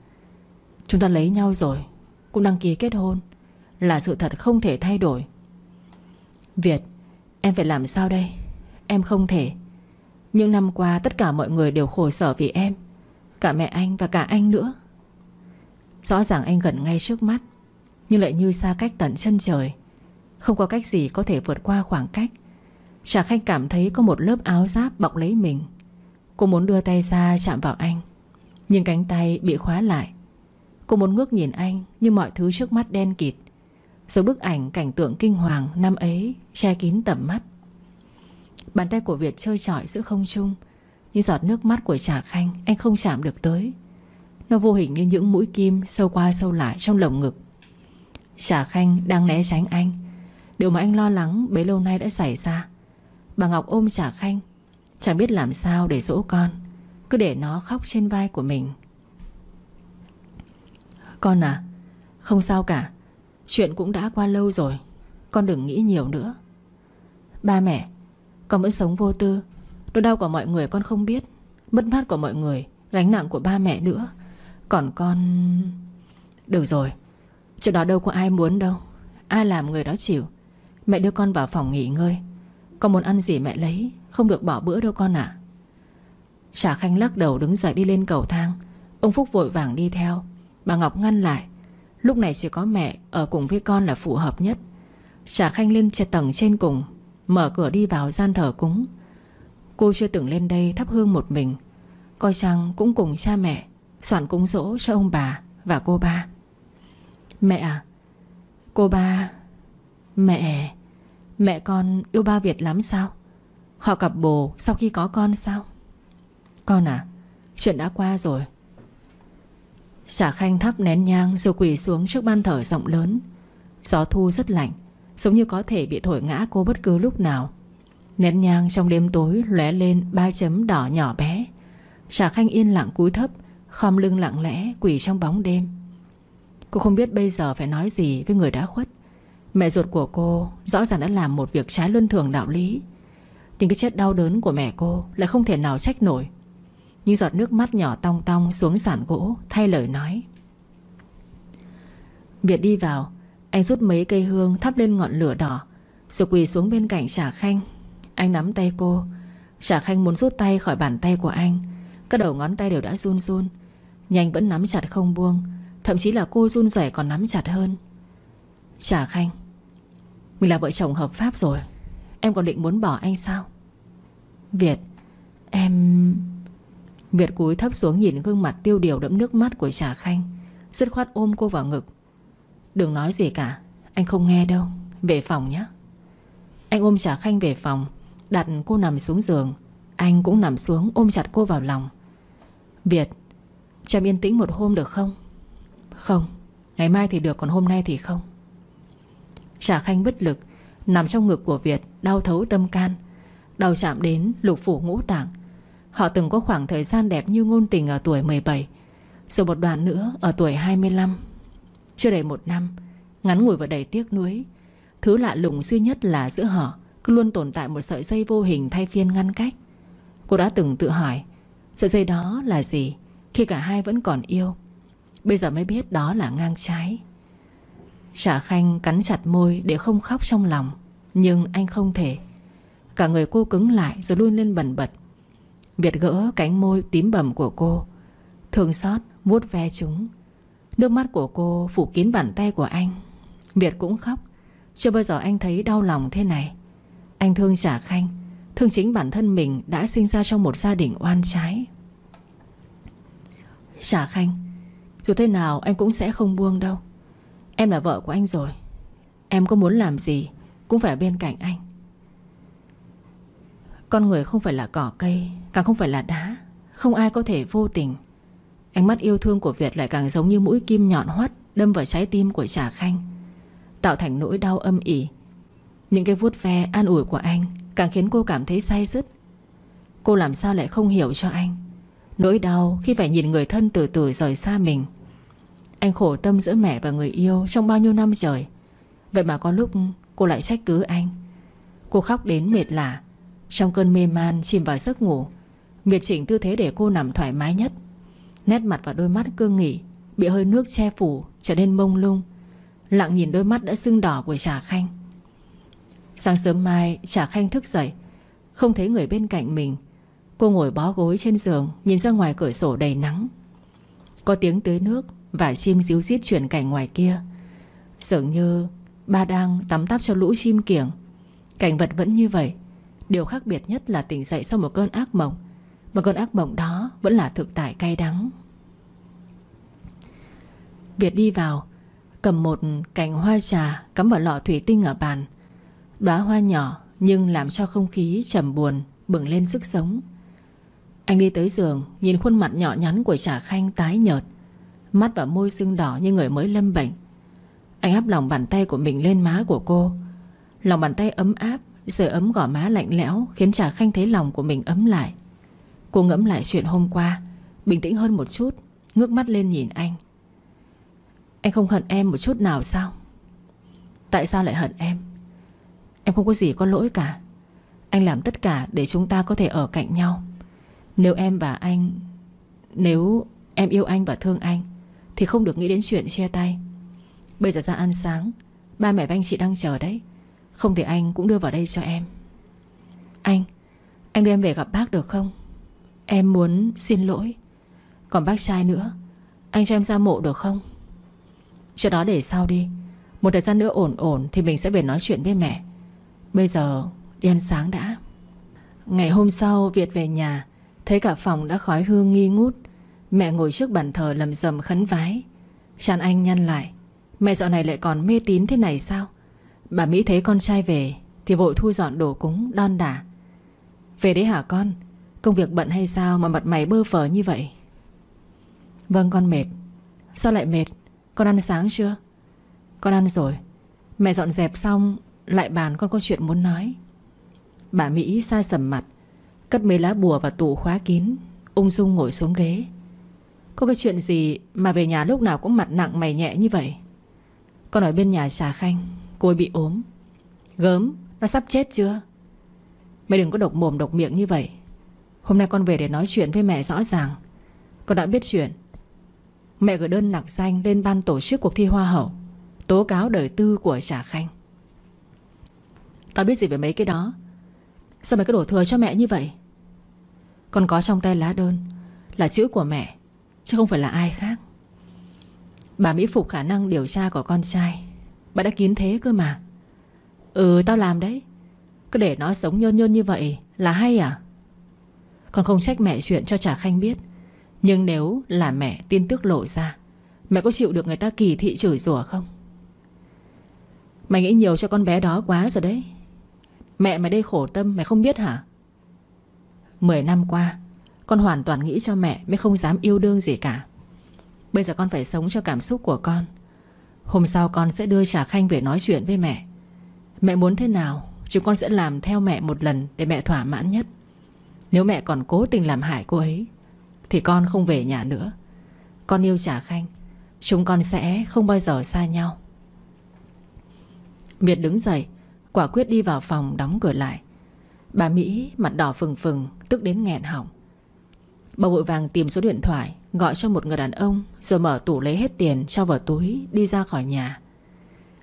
Chúng ta lấy nhau rồi Cũng đăng ký kết hôn là sự thật không thể thay đổi Việt Em phải làm sao đây Em không thể Những năm qua tất cả mọi người đều khổ sở vì em Cả mẹ anh và cả anh nữa Rõ ràng anh gần ngay trước mắt Nhưng lại như xa cách tận chân trời Không có cách gì có thể vượt qua khoảng cách Trà Khanh cảm thấy có một lớp áo giáp bọc lấy mình Cô muốn đưa tay ra chạm vào anh Nhưng cánh tay bị khóa lại Cô muốn ngước nhìn anh Nhưng mọi thứ trước mắt đen kịt Số bức ảnh cảnh tượng kinh hoàng năm ấy Che kín tầm mắt Bàn tay của Việt chơi trọi giữa không trung Những giọt nước mắt của Trà Khanh Anh không chạm được tới Nó vô hình như những mũi kim sâu qua sâu lại trong lồng ngực Trà Khanh đang né tránh anh Điều mà anh lo lắng bấy lâu nay đã xảy ra Bà Ngọc ôm Trà Khanh Chẳng biết làm sao để dỗ con Cứ để nó khóc trên vai của mình Con à Không sao cả Chuyện cũng đã qua lâu rồi Con đừng nghĩ nhiều nữa Ba mẹ Con vẫn sống vô tư đôi đau của mọi người con không biết Mất mát của mọi người Gánh nặng của ba mẹ nữa Còn con... Được rồi Chuyện đó đâu có ai muốn đâu Ai làm người đó chịu Mẹ đưa con vào phòng nghỉ ngơi Con muốn ăn gì mẹ lấy Không được bỏ bữa đâu con ạ à. Trà Khanh lắc đầu đứng dậy đi lên cầu thang Ông Phúc vội vàng đi theo Bà Ngọc ngăn lại Lúc này chỉ có mẹ Ở cùng với con là phù hợp nhất Trà Khanh lên trên tầng trên cùng Mở cửa đi vào gian thờ cúng Cô chưa từng lên đây thắp hương một mình Coi chăng cũng cùng cha mẹ Soạn cúng dỗ cho ông bà Và cô ba Mẹ à Cô ba Mẹ Mẹ con yêu ba Việt lắm sao Họ cặp bồ sau khi có con sao Con à Chuyện đã qua rồi Xả khanh thắp nén nhang rồi quỳ xuống trước ban thờ rộng lớn Gió thu rất lạnh Giống như có thể bị thổi ngã cô bất cứ lúc nào Nén nhang trong đêm tối lóe lên ba chấm đỏ nhỏ bé Xả khanh yên lặng cúi thấp Khom lưng lặng lẽ quỳ trong bóng đêm Cô không biết bây giờ phải nói gì với người đã khuất Mẹ ruột của cô rõ ràng đã làm một việc trái luân thường đạo lý Nhưng cái chết đau đớn của mẹ cô lại không thể nào trách nổi những giọt nước mắt nhỏ tong tong xuống sàn gỗ Thay lời nói Việt đi vào Anh rút mấy cây hương thắp lên ngọn lửa đỏ Rồi quỳ xuống bên cạnh Trà Khanh Anh nắm tay cô Trà Khanh muốn rút tay khỏi bàn tay của anh Các đầu ngón tay đều đã run run Nhưng anh vẫn nắm chặt không buông Thậm chí là cô run rẩy còn nắm chặt hơn Trà Khanh Mình là vợ chồng hợp pháp rồi Em còn định muốn bỏ anh sao Việt Em... Việt cúi thấp xuống nhìn gương mặt tiêu điều đẫm nước mắt của Trà Khanh Dứt khoát ôm cô vào ngực Đừng nói gì cả Anh không nghe đâu Về phòng nhé Anh ôm Trà Khanh về phòng Đặt cô nằm xuống giường Anh cũng nằm xuống ôm chặt cô vào lòng Việt Cho em yên tĩnh một hôm được không Không Ngày mai thì được còn hôm nay thì không Trà Khanh bất lực Nằm trong ngực của Việt Đau thấu tâm can Đau chạm đến lục phủ ngũ tạng Họ từng có khoảng thời gian đẹp như ngôn tình ở tuổi 17 Rồi một đoạn nữa ở tuổi 25 Chưa đầy một năm Ngắn ngủi và đầy tiếc nuối Thứ lạ lùng duy nhất là giữa họ Cứ luôn tồn tại một sợi dây vô hình thay phiên ngăn cách Cô đã từng tự hỏi Sợi dây đó là gì Khi cả hai vẫn còn yêu Bây giờ mới biết đó là ngang trái Trả Khanh cắn chặt môi để không khóc trong lòng Nhưng anh không thể Cả người cô cứng lại rồi luôn lên bẩn bật Việt gỡ cánh môi tím bầm của cô thường xót vuốt ve chúng Nước mắt của cô phủ kín bàn tay của anh Việt cũng khóc Chưa bao giờ anh thấy đau lòng thế này Anh thương trả khanh Thương chính bản thân mình đã sinh ra trong một gia đình oan trái Trả khanh Dù thế nào anh cũng sẽ không buông đâu Em là vợ của anh rồi Em có muốn làm gì Cũng phải bên cạnh anh con người không phải là cỏ cây Càng không phải là đá Không ai có thể vô tình Ánh mắt yêu thương của Việt lại càng giống như mũi kim nhọn hoắt Đâm vào trái tim của Trà Khanh Tạo thành nỗi đau âm ỉ Những cái vuốt ve an ủi của anh Càng khiến cô cảm thấy say dứt Cô làm sao lại không hiểu cho anh Nỗi đau khi phải nhìn người thân từ từ rời xa mình Anh khổ tâm giữa mẹ và người yêu Trong bao nhiêu năm trời Vậy mà có lúc cô lại trách cứ anh Cô khóc đến mệt lả trong cơn mê man chìm vào giấc ngủ Việt chỉnh tư thế để cô nằm thoải mái nhất Nét mặt và đôi mắt cương nghỉ Bị hơi nước che phủ Trở nên mông lung Lặng nhìn đôi mắt đã sưng đỏ của Trà Khanh Sáng sớm mai Trà Khanh thức dậy Không thấy người bên cạnh mình Cô ngồi bó gối trên giường Nhìn ra ngoài cửa sổ đầy nắng Có tiếng tưới nước Và chim díu rít chuyển cảnh ngoài kia Dường như ba đang tắm tắp cho lũ chim kiểng Cảnh vật vẫn như vậy Điều khác biệt nhất là tỉnh dậy sau một cơn ác mộng Mà cơn ác mộng đó vẫn là thực tại cay đắng Việt đi vào Cầm một cành hoa trà Cắm vào lọ thủy tinh ở bàn đóa hoa nhỏ Nhưng làm cho không khí trầm buồn Bừng lên sức sống Anh đi tới giường Nhìn khuôn mặt nhỏ nhắn của trà khanh tái nhợt Mắt và môi sưng đỏ như người mới lâm bệnh Anh áp lòng bàn tay của mình lên má của cô Lòng bàn tay ấm áp Sửa ấm gò má lạnh lẽo Khiến Trà Khanh thấy lòng của mình ấm lại Cô ngẫm lại chuyện hôm qua Bình tĩnh hơn một chút Ngước mắt lên nhìn anh Anh không hận em một chút nào sao Tại sao lại hận em Em không có gì có lỗi cả Anh làm tất cả để chúng ta có thể ở cạnh nhau Nếu em và anh Nếu em yêu anh và thương anh Thì không được nghĩ đến chuyện chia tay Bây giờ ra ăn sáng Ba mẹ và anh chị đang chờ đấy không thì anh cũng đưa vào đây cho em Anh Anh đưa em về gặp bác được không Em muốn xin lỗi Còn bác trai nữa Anh cho em ra mộ được không Chuyện đó để sau đi Một thời gian nữa ổn ổn Thì mình sẽ về nói chuyện với mẹ Bây giờ đi ăn sáng đã Ngày hôm sau Việt về nhà Thấy cả phòng đã khói hương nghi ngút Mẹ ngồi trước bàn thờ lầm rầm khấn vái Chán anh nhăn lại Mẹ dạo này lại còn mê tín thế này sao Bà Mỹ thấy con trai về Thì vội thu dọn đồ cúng đon đả Về đấy hả con Công việc bận hay sao mà mặt mày bơ phở như vậy Vâng con mệt Sao lại mệt Con ăn sáng chưa Con ăn rồi Mẹ dọn dẹp xong Lại bàn con có chuyện muốn nói Bà Mỹ sai sầm mặt Cất mấy lá bùa và tủ khóa kín Ung dung ngồi xuống ghế Có cái chuyện gì mà về nhà lúc nào cũng mặt nặng mày nhẹ như vậy Con ở bên nhà trà khanh Cô ấy bị ốm Gớm nó sắp chết chưa Mày đừng có độc mồm độc miệng như vậy Hôm nay con về để nói chuyện với mẹ rõ ràng Con đã biết chuyện Mẹ gửi đơn nặc danh lên ban tổ chức cuộc thi hoa hậu Tố cáo đời tư của Trà Khanh Tao biết gì về mấy cái đó Sao mày cứ đổ thừa cho mẹ như vậy Con có trong tay lá đơn Là chữ của mẹ Chứ không phải là ai khác Bà Mỹ phục khả năng điều tra của con trai Bà đã kín thế cơ mà Ừ tao làm đấy Cứ để nó sống nhơn nhơn như vậy là hay à Con không trách mẹ chuyện cho Trà Khanh biết Nhưng nếu là mẹ tin tức lộ ra Mẹ có chịu được người ta kỳ thị chửi rủa không Mày nghĩ nhiều cho con bé đó quá rồi đấy Mẹ mày đây khổ tâm mày không biết hả Mười năm qua Con hoàn toàn nghĩ cho mẹ Mới không dám yêu đương gì cả Bây giờ con phải sống cho cảm xúc của con Hôm sau con sẽ đưa Trà Khanh về nói chuyện với mẹ Mẹ muốn thế nào Chúng con sẽ làm theo mẹ một lần Để mẹ thỏa mãn nhất Nếu mẹ còn cố tình làm hại cô ấy Thì con không về nhà nữa Con yêu Trà Khanh Chúng con sẽ không bao giờ xa nhau Miệt đứng dậy Quả quyết đi vào phòng đóng cửa lại Bà Mỹ mặt đỏ phừng phừng Tức đến nghẹn họng Bà vội vàng tìm số điện thoại Gọi cho một người đàn ông Rồi mở tủ lấy hết tiền cho vào túi Đi ra khỏi nhà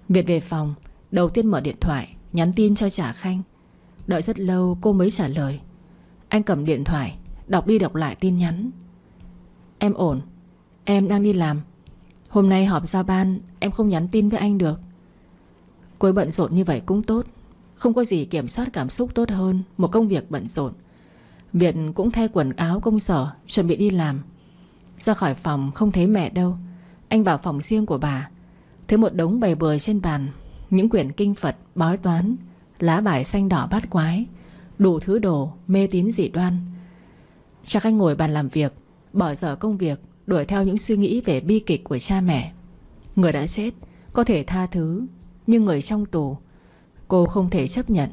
Việt về phòng Đầu tiên mở điện thoại Nhắn tin cho Trà khanh Đợi rất lâu cô mới trả lời Anh cầm điện thoại Đọc đi đọc lại tin nhắn Em ổn Em đang đi làm Hôm nay họp giao ban Em không nhắn tin với anh được Cuối bận rộn như vậy cũng tốt Không có gì kiểm soát cảm xúc tốt hơn Một công việc bận rộn Việt cũng thay quần áo công sở Chuẩn bị đi làm ra khỏi phòng không thấy mẹ đâu Anh vào phòng riêng của bà Thấy một đống bày bừa trên bàn Những quyển kinh Phật, bói toán Lá bài xanh đỏ bát quái Đủ thứ đồ, mê tín dị đoan Chắc anh ngồi bàn làm việc Bỏ dở công việc Đuổi theo những suy nghĩ về bi kịch của cha mẹ Người đã chết Có thể tha thứ Nhưng người trong tù Cô không thể chấp nhận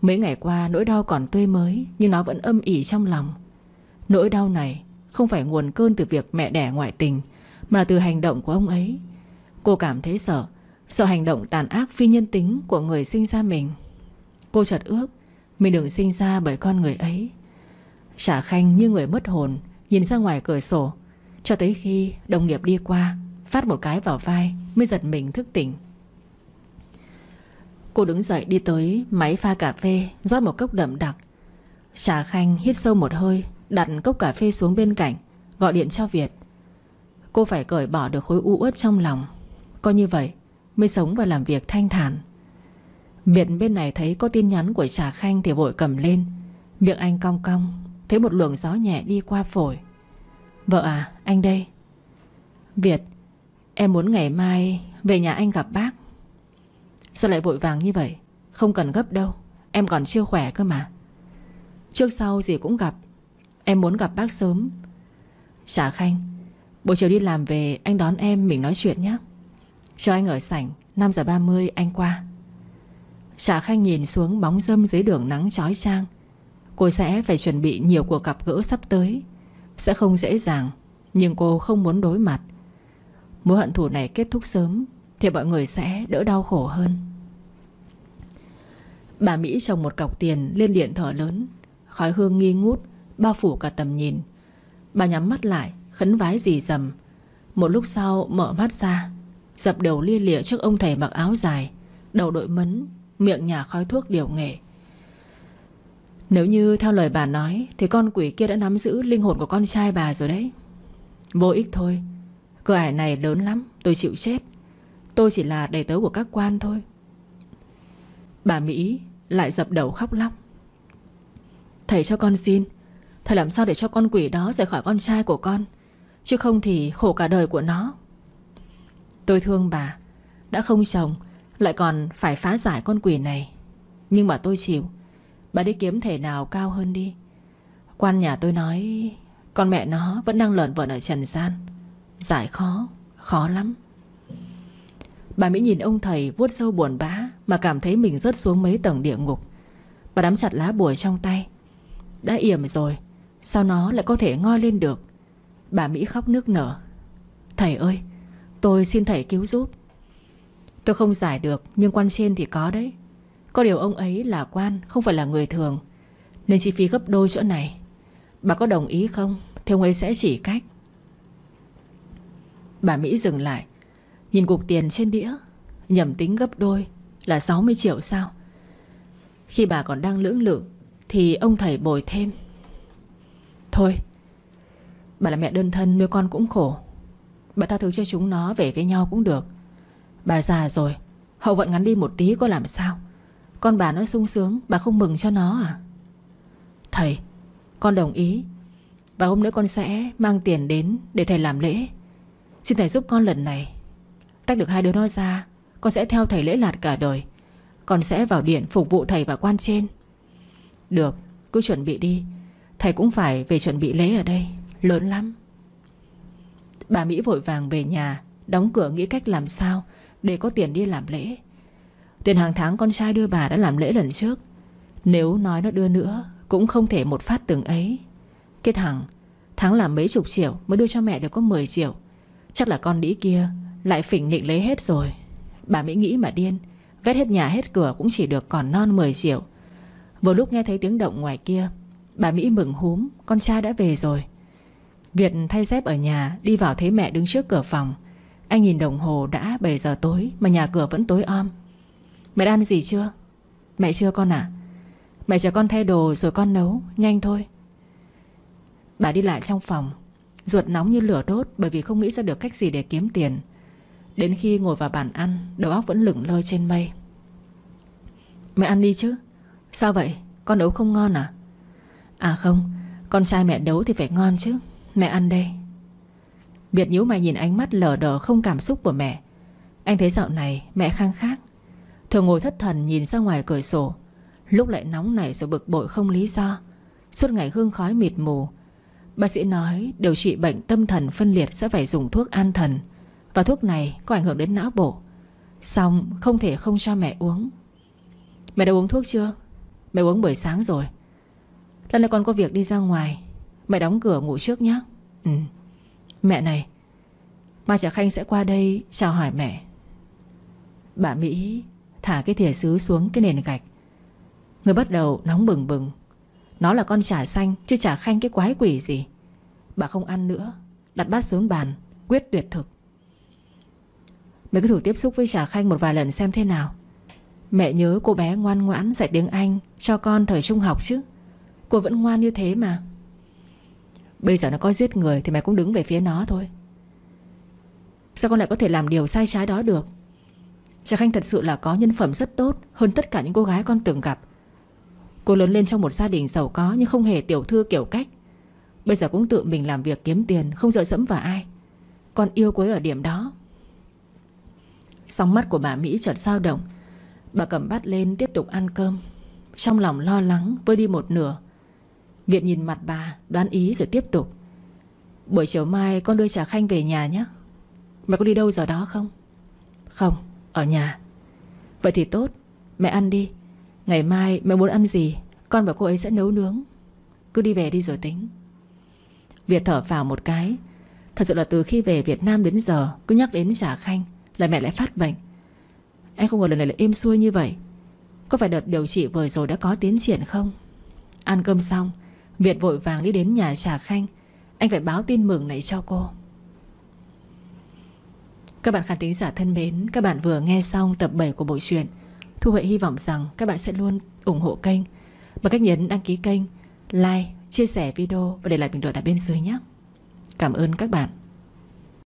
Mấy ngày qua nỗi đau còn tươi mới Nhưng nó vẫn âm ỉ trong lòng Nỗi đau này không phải nguồn cơn từ việc mẹ đẻ ngoại tình Mà từ hành động của ông ấy Cô cảm thấy sợ Sợ hành động tàn ác phi nhân tính Của người sinh ra mình Cô chợt ước Mình đừng sinh ra bởi con người ấy Trả khanh như người mất hồn Nhìn ra ngoài cửa sổ Cho tới khi đồng nghiệp đi qua Phát một cái vào vai Mới giật mình thức tỉnh Cô đứng dậy đi tới máy pha cà phê rót một cốc đậm đặc Trà khanh hít sâu một hơi Đặt cốc cà phê xuống bên cạnh Gọi điện cho Việt Cô phải cởi bỏ được khối u uất trong lòng Coi như vậy Mới sống và làm việc thanh thản Việt bên này thấy có tin nhắn của Trà Khanh Thì vội cầm lên Miệng anh cong cong Thấy một luồng gió nhẹ đi qua phổi Vợ à anh đây Việt Em muốn ngày mai về nhà anh gặp bác Sao lại vội vàng như vậy Không cần gấp đâu Em còn chưa khỏe cơ mà Trước sau gì cũng gặp Em muốn gặp bác sớm Trả Khanh Buổi chiều đi làm về anh đón em mình nói chuyện nhé Chờ anh ở sảnh 5 giờ 30 anh qua Trả Khanh nhìn xuống bóng dâm dưới đường nắng chói chang Cô sẽ phải chuẩn bị nhiều cuộc gặp gỡ sắp tới Sẽ không dễ dàng Nhưng cô không muốn đối mặt Mối hận thù này kết thúc sớm Thì mọi người sẽ đỡ đau khổ hơn Bà Mỹ trồng một cọc tiền lên điện thở lớn Khói hương nghi ngút bao phủ cả tầm nhìn. Bà nhắm mắt lại, khấn vái dì dầm. Một lúc sau mở mắt ra, dập đầu lia lịa trước ông thầy mặc áo dài, đầu đội mấn, miệng nhà khói thuốc điều nghệ. Nếu như theo lời bà nói Thì con quỷ kia đã nắm giữ linh hồn của con trai bà rồi đấy Vô ích thôi Cửa ải này lớn lắm Tôi chịu chết Tôi chỉ là đầy tớ của các quan thôi Bà Mỹ lại dập đầu khóc lóc Thầy cho con xin Thầy làm sao để cho con quỷ đó rời khỏi con trai của con Chứ không thì khổ cả đời của nó Tôi thương bà Đã không chồng Lại còn phải phá giải con quỷ này Nhưng mà tôi chịu Bà đi kiếm thể nào cao hơn đi Quan nhà tôi nói Con mẹ nó vẫn đang lợn vợn ở trần gian Giải khó Khó lắm Bà Mỹ nhìn ông thầy vuốt sâu buồn bã Mà cảm thấy mình rớt xuống mấy tầng địa ngục Bà nắm chặt lá bùa trong tay Đã yểm rồi Sao nó lại có thể ngoi lên được Bà Mỹ khóc nước nở Thầy ơi Tôi xin thầy cứu giúp Tôi không giải được Nhưng quan trên thì có đấy Có điều ông ấy là quan Không phải là người thường Nên chi phí gấp đôi chỗ này Bà có đồng ý không Thì ông ấy sẽ chỉ cách Bà Mỹ dừng lại Nhìn cục tiền trên đĩa Nhầm tính gấp đôi là 60 triệu sao Khi bà còn đang lưỡng lự Thì ông thầy bồi thêm Thôi Bà là mẹ đơn thân nuôi con cũng khổ Bà tha thứ cho chúng nó về với nhau cũng được Bà già rồi Hậu vận ngắn đi một tí có làm sao Con bà nó sung sướng Bà không mừng cho nó à Thầy Con đồng ý Và hôm nữa con sẽ mang tiền đến Để thầy làm lễ Xin thầy giúp con lần này Tách được hai đứa nó ra Con sẽ theo thầy lễ lạt cả đời Con sẽ vào điện phục vụ thầy và quan trên Được Cứ chuẩn bị đi Thầy cũng phải về chuẩn bị lễ ở đây Lớn lắm Bà Mỹ vội vàng về nhà Đóng cửa nghĩ cách làm sao Để có tiền đi làm lễ Tiền hàng tháng con trai đưa bà đã làm lễ lần trước Nếu nói nó đưa nữa Cũng không thể một phát từng ấy Cái thằng Tháng làm mấy chục triệu mới đưa cho mẹ được có 10 triệu Chắc là con đĩ kia Lại phỉnh nịnh lấy hết rồi Bà Mỹ nghĩ mà điên Vét hết nhà hết cửa cũng chỉ được còn non 10 triệu Vừa lúc nghe thấy tiếng động ngoài kia Bà Mỹ mừng húm Con trai đã về rồi Việt thay dép ở nhà Đi vào thấy mẹ đứng trước cửa phòng Anh nhìn đồng hồ đã 7 giờ tối Mà nhà cửa vẫn tối om Mẹ ăn gì chưa Mẹ chưa con à Mẹ chờ con thay đồ rồi con nấu Nhanh thôi Bà đi lại trong phòng Ruột nóng như lửa đốt Bởi vì không nghĩ ra được cách gì để kiếm tiền Đến khi ngồi vào bàn ăn Đầu óc vẫn lửng lơ trên mây Mẹ ăn đi chứ Sao vậy con nấu không ngon à À không Con trai mẹ nấu thì phải ngon chứ Mẹ ăn đây Việt nhíu mày nhìn ánh mắt lờ đờ không cảm xúc của mẹ Anh thấy dạo này mẹ khang khác Thường ngồi thất thần nhìn ra ngoài cửa sổ Lúc lại nóng nảy rồi bực bội không lý do Suốt ngày hương khói mịt mù Bác sĩ nói điều trị bệnh tâm thần phân liệt sẽ phải dùng thuốc an thần Và thuốc này có ảnh hưởng đến não bộ Xong không thể không cho mẹ uống Mẹ đã uống thuốc chưa? Mẹ uống buổi sáng rồi Lần này con có việc đi ra ngoài Mẹ đóng cửa ngủ trước nhé ừ. Mẹ này Mai Trà Khanh sẽ qua đây chào hỏi mẹ Bà Mỹ Thả cái thìa sứ xuống cái nền gạch Người bắt đầu nóng bừng bừng Nó là con chả xanh Chứ chả khanh cái quái quỷ gì Bà không ăn nữa Đặt bát xuống bàn Quyết tuyệt thực Mẹ cứ thử tiếp xúc với chả khanh một vài lần xem thế nào Mẹ nhớ cô bé ngoan ngoãn dạy tiếng Anh Cho con thời trung học chứ Cô vẫn ngoan như thế mà Bây giờ nó có giết người Thì mày cũng đứng về phía nó thôi Sao con lại có thể làm điều sai trái đó được Trà Khanh thật sự là có nhân phẩm rất tốt Hơn tất cả những cô gái con từng gặp Cô lớn lên trong một gia đình giàu có Nhưng không hề tiểu thư kiểu cách Bây giờ cũng tự mình làm việc kiếm tiền Không dựa dẫm vào ai Con yêu cô ấy ở điểm đó Sóng mắt của bà Mỹ chợt sao động Bà cầm bát lên tiếp tục ăn cơm Trong lòng lo lắng vơi đi một nửa Việt nhìn mặt bà đoán ý rồi tiếp tục Buổi chiều mai con đưa trà khanh về nhà nhé Mẹ có đi đâu giờ đó không Không ở nhà Vậy thì tốt Mẹ ăn đi Ngày mai mẹ muốn ăn gì Con và cô ấy sẽ nấu nướng Cứ đi về đi rồi tính Việt thở vào một cái Thật sự là từ khi về Việt Nam đến giờ Cứ nhắc đến trà khanh Là mẹ lại phát bệnh Em không ngờ lần này lại êm xuôi như vậy Có phải đợt điều trị vừa rồi đã có tiến triển không Ăn cơm xong Việt vội vàng đi đến nhà Trà Khanh Anh phải báo tin mừng này cho cô Các bạn khán tính giả thân mến Các bạn vừa nghe xong tập 7 của bộ truyện Thu Huệ hy vọng rằng các bạn sẽ luôn ủng hộ kênh Bằng cách nhấn đăng ký kênh Like, chia sẻ video và để lại bình luận ở bên dưới nhé Cảm ơn các bạn